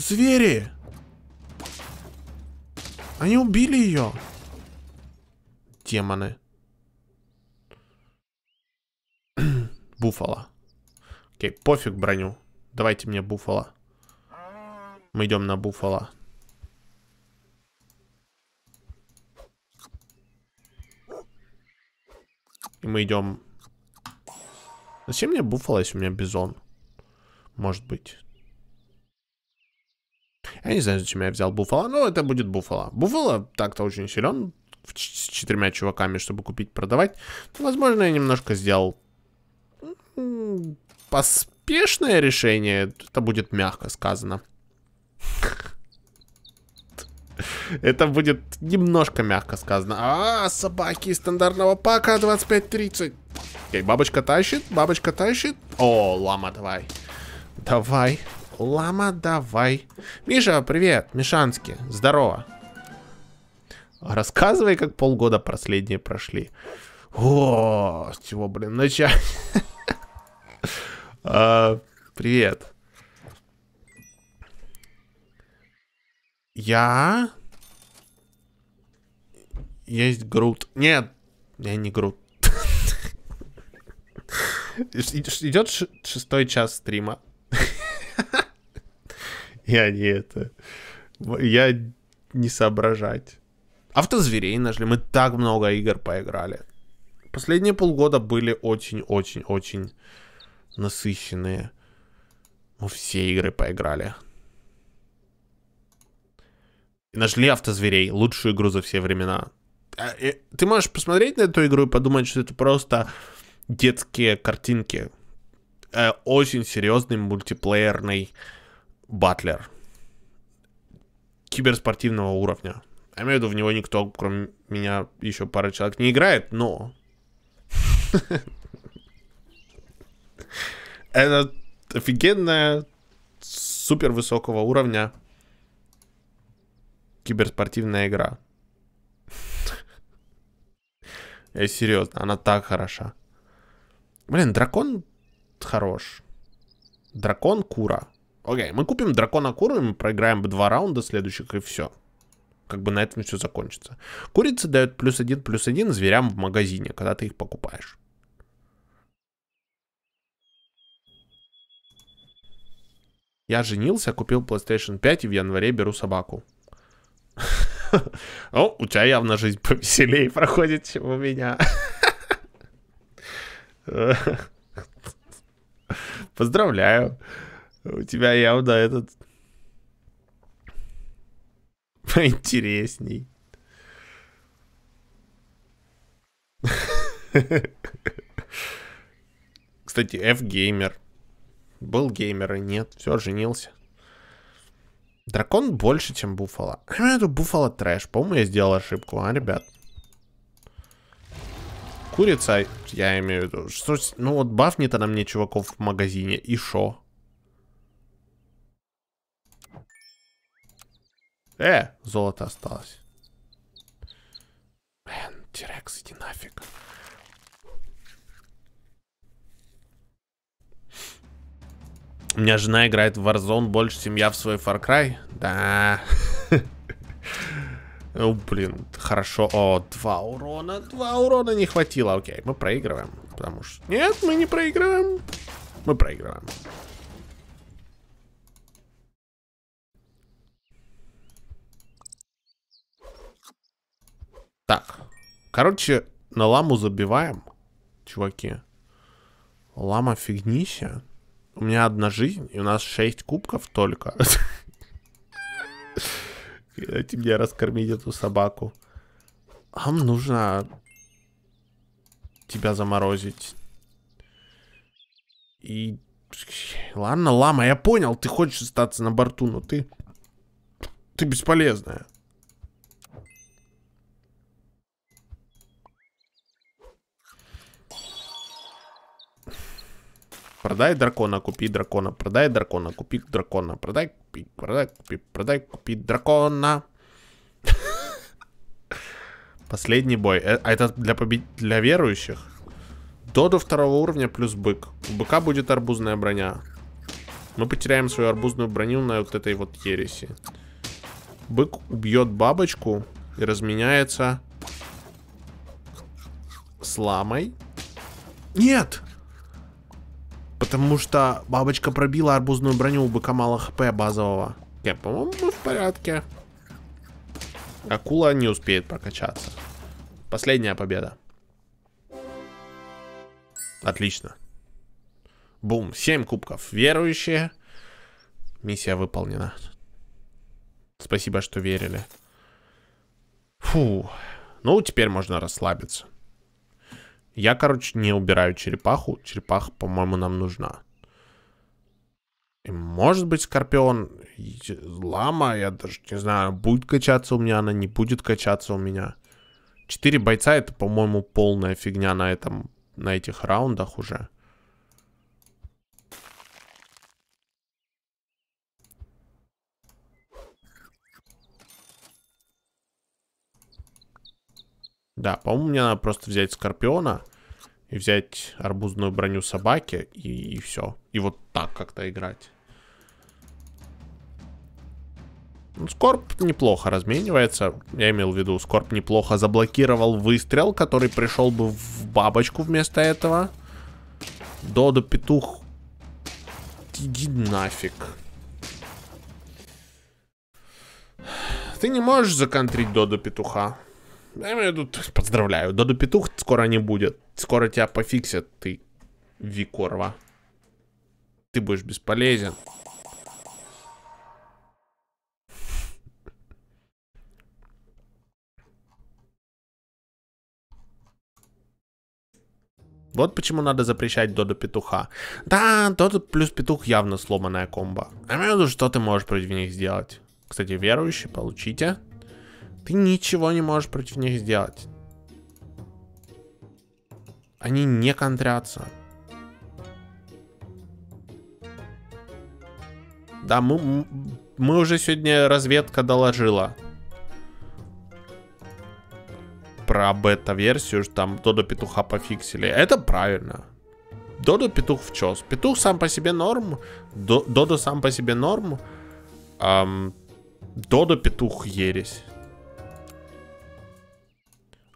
Звери! Они убили ее. Демоны. (clears throat) буфало. Окей, пофиг броню. Давайте мне буфало. Мы идем на буфало. И мы идем... Зачем мне буфало, если у меня бизон? Может быть. Я не знаю, зачем я взял буфала, но это будет буфала. Буфала так-то очень силен с четырьмя чуваками, чтобы купить, продавать. Ну, возможно, я немножко сделал поспешное решение. Это будет мягко сказано. Это будет немножко мягко сказано. А, собаки стандартного пака 25-30. Окей, бабочка тащит, бабочка тащит. О, лама, давай. Давай лама давай. Миша, привет, Мишанский, здорово. Рассказывай, как полгода последние прошли. О, с чего, блин, начать? (laughs) А, привет. Я... Есть груд? Нет, я не груд. (laughs) Идет шестой час стрима я не это... Я не соображать. Автозверей нашли. Мы так много игр поиграли. Последние полгода были очень-очень-очень насыщенные. Мы все игры поиграли. И нашли автозверей. Лучшую игру за все времена. А, ты можешь посмотреть на эту игру и подумать, что это просто детские картинки. Э, очень серьезный мультиплеерный Батлер киберспортивного уровня. Я имею в виду, в него никто, кроме меня, еще пара человек не играет, но... (laughs) Это офигенная, супер высокого уровня киберспортивная игра. (laughs) Я серьезно, она так хороша. Блин, дракон хорош. Дракон Кура. Окей, мы купим дракона куру, мы проиграем два раунда следующих, и все. Как бы на этом все закончится. Курицы дают плюс один, плюс один зверям в магазине, когда ты их покупаешь. Я женился, купил PlayStation 5 и в январе беру собаку. (laughs) Ну, у тебя явно жизнь повеселее проходит, чем у меня. (laughs) Поздравляю. У тебя явно этот... Поинтересней. Кстати, F-геймер. Был геймер и нет, все, женился. Дракон больше, чем Буффало. это Буффало трэш. По-моему, я сделал ошибку, а, ребят? Курица, я имею в виду. Что, ну вот бафнет она мне чуваков в магазине, и шо? Э, золото осталось. Блин, Терекс иди нафиг. У меня жена играет в Warzone больше, семья в свой Far Cry. Да. (laughs) О, блин, хорошо. О, два урона. Два урона не хватило. Окей, мы проигрываем. Потому что... Нет, мы не проигрываем. Мы проигрываем. Так. Короче, на ламу забиваем, чуваки. Лама фигнища. У меня одна жизнь, и у нас 6 кубков только. Дайте мне раскормить эту собаку. Нам нужно тебя заморозить. И... Ладно, лама, я понял, ты хочешь остаться на борту, но ты... Ты бесполезная. Продай дракона, купи дракона, продай дракона, купи дракона, продай, купи, продай, купи, продай, купи дракона. Последний бой. Э, а это для, побед... для верующих? До до второго уровня плюс бык. У быка будет арбузная броня. Мы потеряем свою арбузную броню на вот этой вот ереси. Бык убьет бабочку и разменяется с ламой. Нет! Потому что бабочка пробила арбузную броню у быка мало хп базового. Я, по-моему, в порядке. Акула не успеет прокачаться. Последняя победа. Отлично. Бум, 7 кубков. Верующие. Миссия выполнена. Спасибо, что верили. Фу. Ну, теперь можно расслабиться. Я, короче, не убираю черепаху. Черепаха, по-моему, нам нужна. И, может быть, скорпион, лама, я даже не знаю, будет качаться у меня, она не будет качаться у меня. Четыре бойца, это, по-моему, полная фигня на этом, на этих раундах уже. Да, по-моему, мне надо просто взять Скорпиона и взять арбузную броню собаки и, и все. И вот так как-то играть. Ну, скорп неплохо разменивается. Я имел в виду, Скорп неплохо заблокировал выстрел, который пришел бы в бабочку вместо этого. Додо Петух. Иди нафиг. Ты не можешь законтрить Додо Петуха. Я имею в виду, поздравляю, Доду Петух скоро не будет. Скоро тебя пофиксят, ты Викорва. Ты будешь бесполезен. Вот почему надо запрещать Доду Петуха. Да, Доду плюс Петух явно сломанная комбо. Я имею в виду, что ты можешь против них сделать. Кстати, верующий, получите. Ты ничего не можешь против них сделать. Они не контрятся. Да, мы, мы уже сегодня разведка доложила. Про бета-версию, что там Додо Петуха пофиксили. Это правильно. Додо Петух в чёс. Петух сам по себе норм. Додо сам по себе норм. Эм, Додо Петух ересь.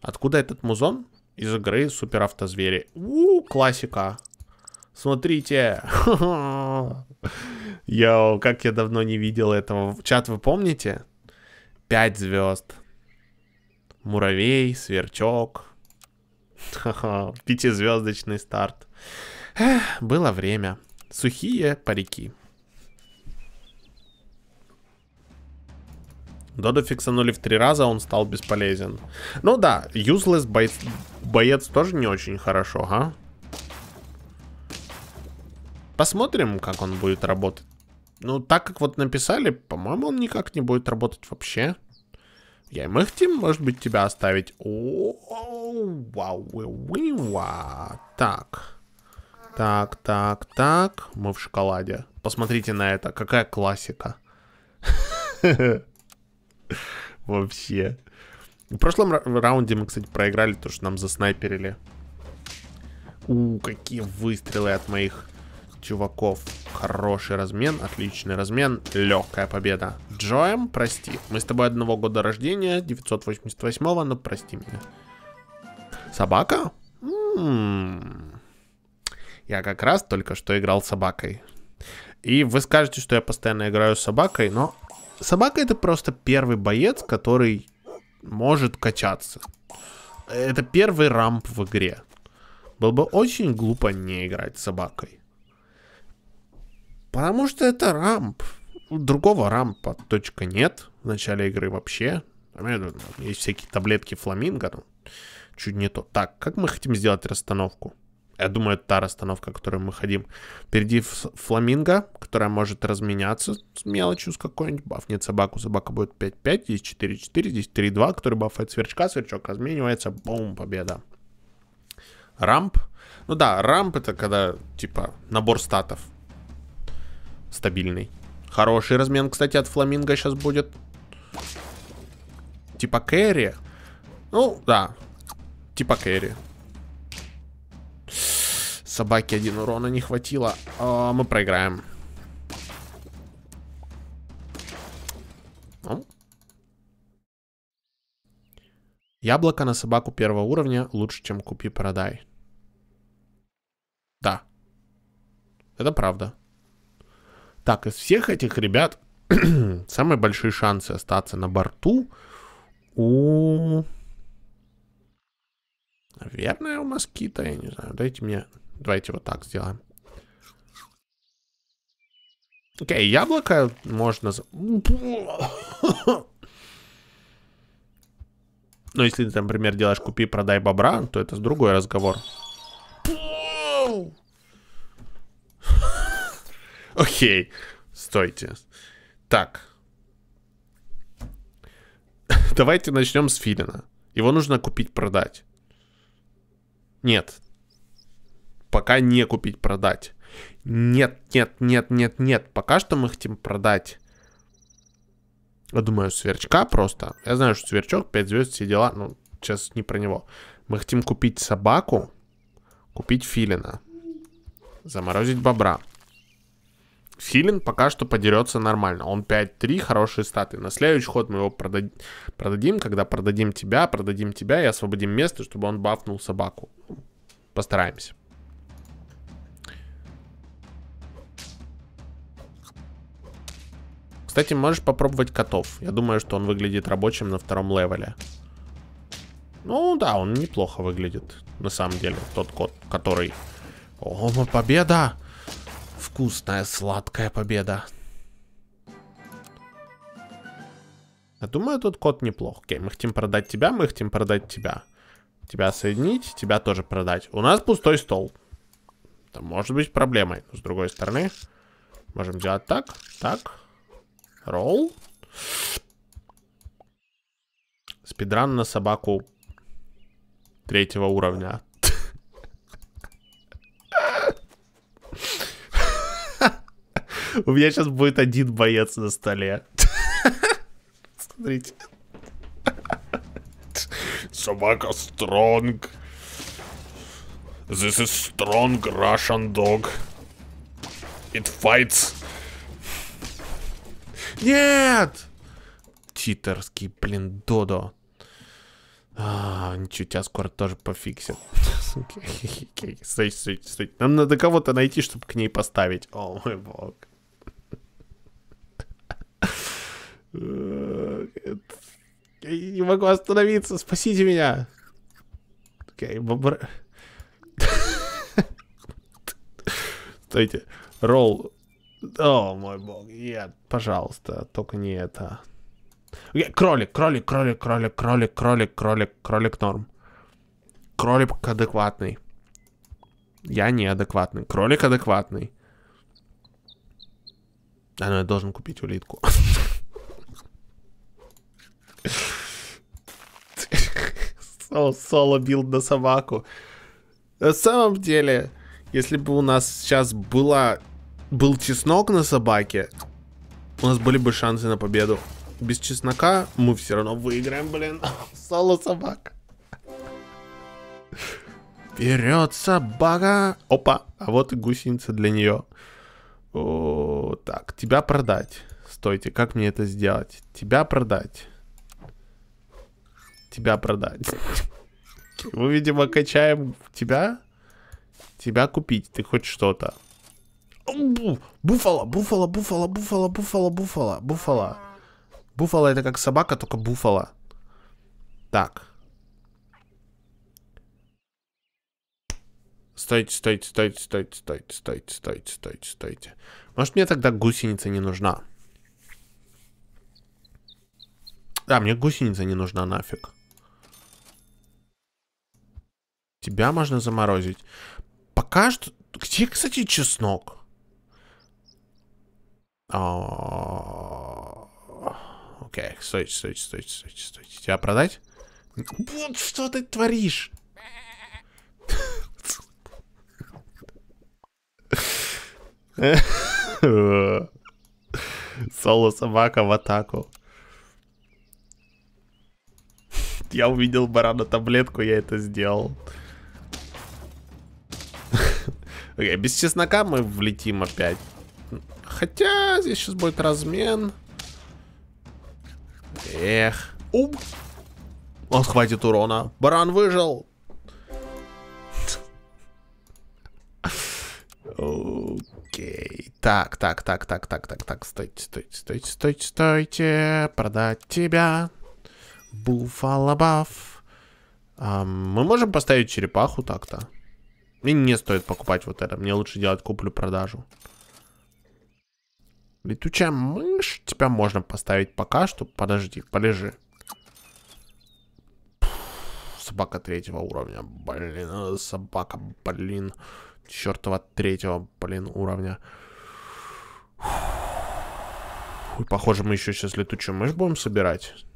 Откуда этот музон? Из игры Супер Суперавтозвери. У, -у классика. Смотрите. Йоу, (laughs) как я давно не видел этого. Чат вы помните? Пять звезд. Муравей, сверчок. (laughs) Пятизвездочный старт. Эх, было время. Сухие парики. Додо фиксанули в три раза, он стал бесполезен. Ну да, useless боец, боец тоже не очень хорошо, а? Посмотрим, как он будет работать. Ну, так как вот написали, по-моему, он никак не будет работать вообще. Я им их может быть, тебя оставить. О, вау, вау, Так. Так, так, так. Мы в шоколаде. Посмотрите на это. Какая классика. Хе-хе. (laughs) Вообще. В прошлом раунде мы, кстати, проиграли, то, что нам заснайперили. У, какие выстрелы от моих чуваков. Хороший размен, отличный размен, легкая победа. Джоэм, прости. Мы с тобой одного года рождения, 988-го, но прости меня. Собака? М м-м. -м -м. Я как раз только что играл с собакой. И вы скажете, что я постоянно играю с собакой, но Собака это просто первый боец, который может качаться. Это первый рамп в игре. Было бы очень глупо не играть с собакой. Потому что это рамп. Другого рампа точка нет в начале игры вообще. А есть всякие таблетки фламинго. чуть не то. Так, как мы хотим сделать расстановку? Я думаю, это та расстановка, которую мы ходим. Впереди фламинго, которая может разменяться с мелочью, с какой-нибудь, бафнет собаку, собака будет 5-5, здесь 4-4, здесь 3-2, который бафает сверчка, сверчок разменивается, бум, победа. Рамп. Ну да, рамп это когда, типа, набор статов стабильный. Хороший размен, кстати, от фламинго сейчас будет. Типа кэри. Ну, да. Типа кэри. Собаке один урона не хватило. А, мы проиграем. Ну. Яблоко на собаку первого уровня лучше, чем купи-продай. Да. Это правда. Так, из всех этих ребят (clears throat) самые большие шансы остаться на борту у... Наверное, у москита, я не знаю. Дайте мне Давайте вот так сделаем. Окей, okay, яблоко можно... Но ну, если ты, например, делаешь купи-продай бобра, то это другой разговор. Окей, okay. стойте. Так. Давайте начнем с филина. Его нужно купить-продать. Нет, пока не купить продать. Нет, нет, нет, нет, нет, пока что мы хотим продать. Я думаю, сверчка просто. Я знаю, что сверчок, 5 звезд, все дела. Ну, сейчас не про него. Мы хотим купить собаку, купить филина, заморозить бобра. Филин пока что подерется нормально. Он 5-3, хорошие статы. На следующий ход мы его продад... продадим, когда продадим тебя, продадим тебя и освободим место, чтобы он бафнул собаку. Постараемся. Кстати, можешь попробовать котов. Я думаю, что он выглядит рабочим на втором левеле. Ну да, он неплохо выглядит, на самом деле, тот кот, который... О, победа! Вкусная, сладкая победа. Я думаю, тут кот неплох. Окей, мы хотим продать тебя, мы хотим продать тебя. Тебя соединить, тебя тоже продать. У нас пустой стол. Это может быть проблемой. Но с другой стороны, можем делать так, так, Ролл. Спидран на собаку третьего уровня. У меня сейчас будет один боец на столе. Смотрите. Собака стронг. This is strong Russian dog. It fights нет! Читерский, блин, Додо. А, ничего, тебя скоро тоже пофиксят. (laughs) Стой, стой, стой. Нам надо кого-то найти, чтобы к ней поставить. О, мой бог. Я не могу остановиться, спасите меня. Окей, бобр... (laughs) Стойте. Ролл о, мой бог, нет, пожалуйста, только не это. Кролик, кролик, кролик, кролик, кролик, кролик, кролик, кролик норм. Кролик адекватный. Я неадекватный. Кролик адекватный. А, ну я должен купить улитку. Соло билд на собаку. На самом деле, если бы у нас сейчас была был чеснок на собаке, у нас были бы шансы на победу. Без чеснока мы все равно выиграем, блин. (laughs) Соло собак. Вперед, собака! Опа, а вот и гусеница для нее. О, так, тебя продать. Стойте, как мне это сделать? Тебя продать. Тебя продать. (laughs) Мы, видимо, качаем тебя. Тебя купить. Ты хоть что-то. Буфало, буфало, буфало, буфало, буфало, буфало, буфало. Буфало это как собака, только буфало. Так. Стойте, стойте, стойте, стойте, стойте, стойте, стойте, стойте, стойте. Может, мне тогда гусеница не нужна? Да, мне гусеница не нужна нафиг. Тебя можно заморозить. Пока что... Где, кстати, чеснок? А, окей, стойте, стойте, стойте, стойте, стойте. Тебя продать? Вот что ты творишь! Соло собака в атаку. Я увидел барана таблетку, я это сделал. Окей, без чеснока мы влетим опять. Хотя здесь сейчас будет размен. Эх. Ум. Он хватит урона. Баран выжил. Окей. Так, так, так, так, так, так, так. Стойте, стойте, стойте, стойте, стойте. Продать тебя. Буфало мы можем поставить черепаху так-то. Мне не стоит покупать вот это. Мне лучше делать куплю-продажу. Летучая мышь. Тебя можно поставить пока что. Подожди, полежи. собака третьего уровня. Блин, э, собака, блин. Чертова третьего, блин, уровня. Фу, похоже, мы еще сейчас летучую мышь будем собирать.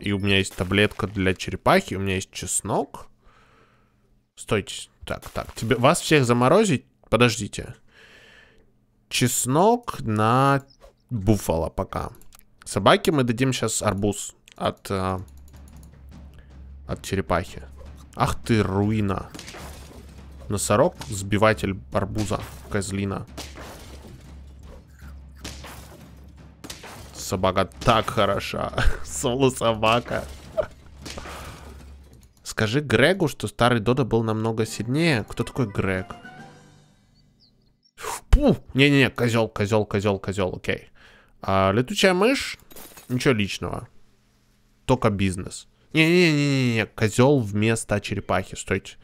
И у меня есть таблетка для черепахи, у меня есть чеснок. Стойте. Так, так. Тебе, вас всех заморозить? Подождите чеснок на буффало пока. Собаке мы дадим сейчас арбуз от, э, от черепахи. Ах ты, руина. Носорог, сбиватель арбуза, козлина. Собака так хороша. (laughs) Соло собака. Скажи Грегу, что старый Дода был намного сильнее. Кто такой Грег? Пух! Не-не-не, козел, козел, козел, козел, окей. А, летучая мышь, ничего личного. Только бизнес. Не-не-не-не, козел вместо черепахи. Стойте.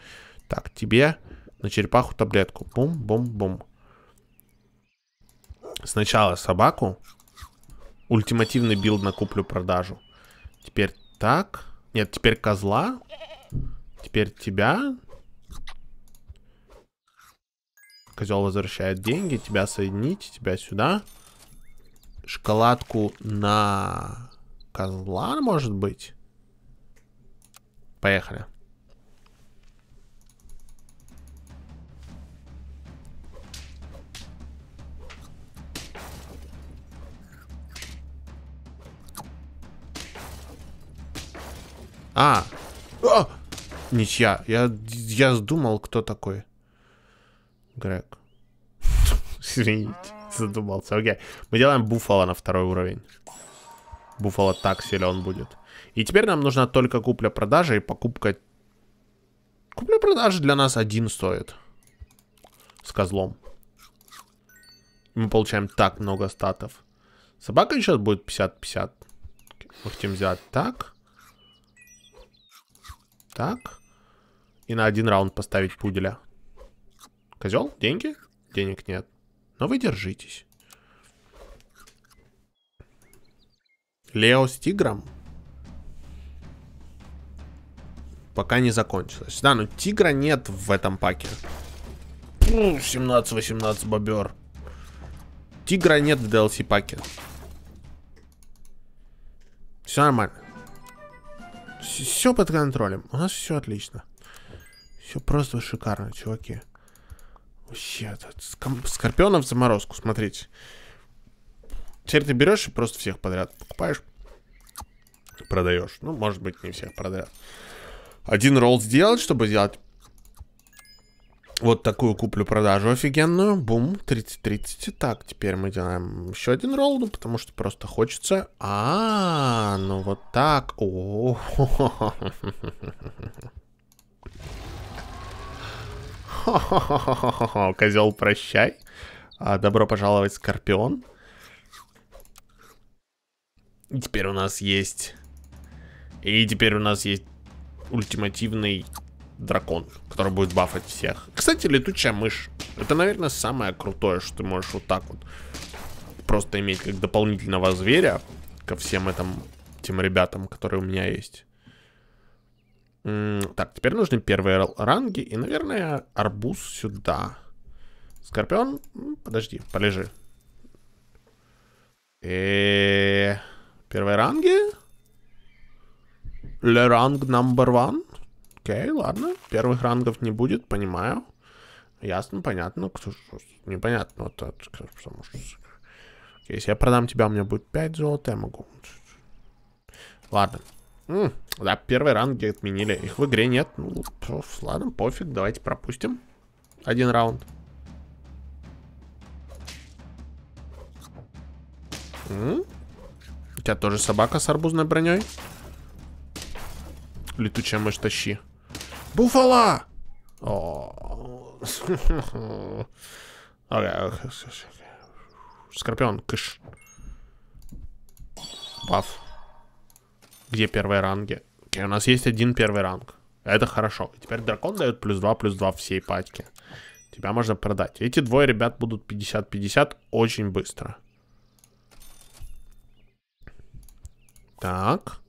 Так, тебе на черепаху таблетку. Бум-бум-бум. Сначала собаку. Ультимативный билд на куплю-продажу. Теперь так. Нет, теперь козла. Теперь тебя. Козел возвращает деньги. Тебя соединить, тебя сюда. Шоколадку на козла, может быть? Поехали. А. а! Ничья. Я, я думал, кто такой. Грег. (laughs) Извините, задумался. Окей. Мы делаем буфала на второй уровень. Буффало так силен будет. И теперь нам нужна только купля-продажа и покупка... Купля-продажа для нас один стоит. С козлом. Мы получаем так много статов. Собака сейчас будет 50-50. Мы хотим взять так. Так. И на один раунд поставить пуделя. Козел? Деньги? Денег нет. Но вы держитесь. Лео с тигром? Пока не закончилось. Да, но тигра нет в этом паке. 17-18 бобер. Тигра нет в DLC паке. Все нормально. Все под контролем. У нас все отлично. Все просто шикарно, чуваки. Вообще, Скорпионов заморозку, смотрите. Теперь ты берешь и просто всех подряд покупаешь. Продаешь. Ну, может быть, не всех подряд. Один ролл сделать, чтобы сделать вот такую куплю-продажу офигенную. Бум, 30-30. Так, теперь мы делаем еще один ролл, ну, потому что просто хочется. А, -а, -а ну вот так. О -о -о -о -о -о -о -о -о. Хо-хо-хо-хо-хо, козел, прощай. А, добро пожаловать, Скорпион. И теперь у нас есть... И теперь у нас есть ультимативный дракон, который будет бафать всех. Кстати, летучая мышь. Это, наверное, самое крутое, что ты можешь вот так вот просто иметь как дополнительного зверя ко всем этим, тем ребятам, которые у меня есть. Так, теперь нужны первые ранги. И, наверное, арбуз сюда. Скорпион, подожди, полежи. Э, первые ранги? Le ранг number one? Окей, ладно. Первых рангов не будет, понимаю. Ясно, понятно. непонятно. потому что... Окей, если я продам тебя, у меня будет 5 золота, я могу. Ладно. М -м, да, первый ранг отменили. Их в игре нет. Ну, проф, ладно, пофиг, давайте пропустим. Один раунд. М У тебя тоже собака с арбузной броней? Летучая мышь тащи. Буфала! (laughs) Скорпион, кыш. Паф. Где первые ранги? Окей, у нас есть один первый ранг. Это хорошо. теперь дракон дает плюс 2, плюс 2 всей пачке. Тебя можно продать. Эти двое ребят будут 50-50 очень быстро. Так.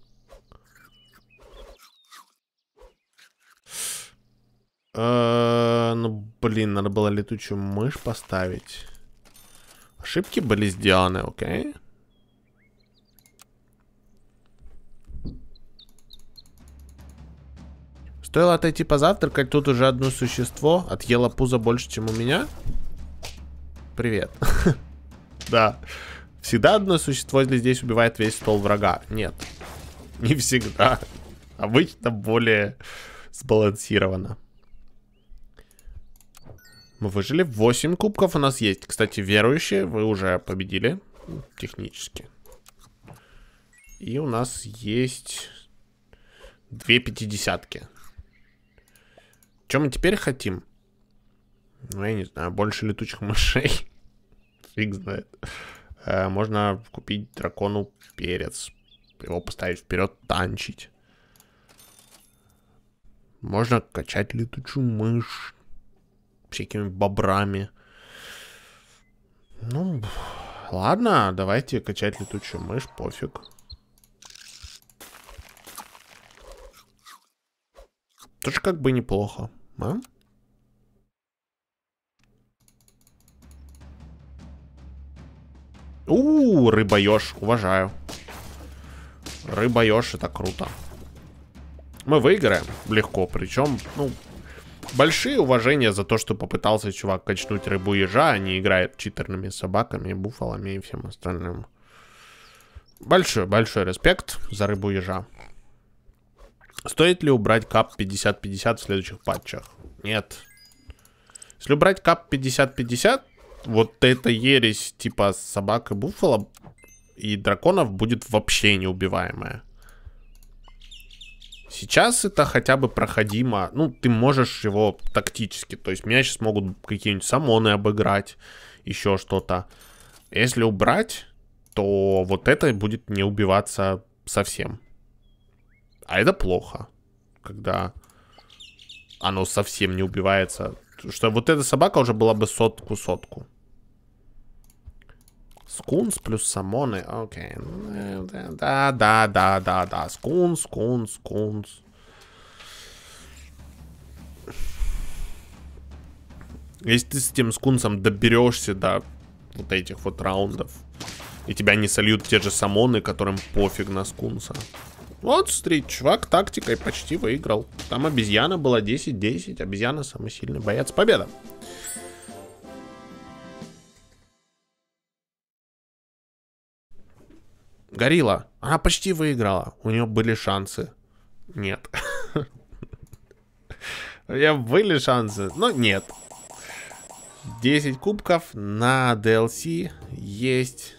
Э -э ну, блин, надо было летучую мышь поставить. Ошибки были сделаны, окей. Okay? Стоило отойти позавтракать, тут уже одно существо отъело пузо больше, чем у меня. Привет. (laughs) Да. Всегда одно существо здесь убивает весь стол врага. Нет. Не всегда. Обычно более сбалансировано. Мы выжили. 8 кубков у нас есть. Кстати, верующие, вы уже победили. Технически. И у нас есть... Две пятидесятки. Чем мы теперь хотим? Ну, я не знаю, больше летучих (laughs) мышей. Фиг знает. Э, можно купить дракону перец. Его поставить вперед, танчить. Можно качать летучую мышь. Всякими бобрами. Ну, ладно, давайте качать летучую мышь, пофиг. Тоже как бы неплохо. А? У, -у рыбоеж, уважаю. Рыбоеж, это круто. Мы выиграем легко, причем, ну, большие уважения за то, что попытался чувак качнуть рыбу ежа, а не играет читерными собаками, буфалами и всем остальным. Большой-большой респект за рыбу ежа. Стоит ли убрать кап 50-50 в следующих патчах? Нет. Если убрать кап 50-50, вот эта ересь типа собак и буффало и драконов будет вообще неубиваемая. Сейчас это хотя бы проходимо. Ну, ты можешь его тактически. То есть меня сейчас могут какие-нибудь самоны обыграть, еще что-то. Если убрать, то вот это будет не убиваться совсем. А это плохо, когда оно совсем не убивается. Что вот эта собака уже была бы сотку-сотку. Скунс плюс самоны. Окей. Да, да, да, да, да. Скунс, скунс, скунс. Если ты с этим скунсом доберешься до вот этих вот раундов, и тебя не сольют те же самоны, которым пофиг на скунса. Вот, смотри, чувак тактикой почти выиграл. Там обезьяна была 10-10. Обезьяна самый сильный боец. Победа! Горилла. Она почти выиграла. У нее были шансы. Нет. У меня были шансы, но нет. 10 кубков на DLC есть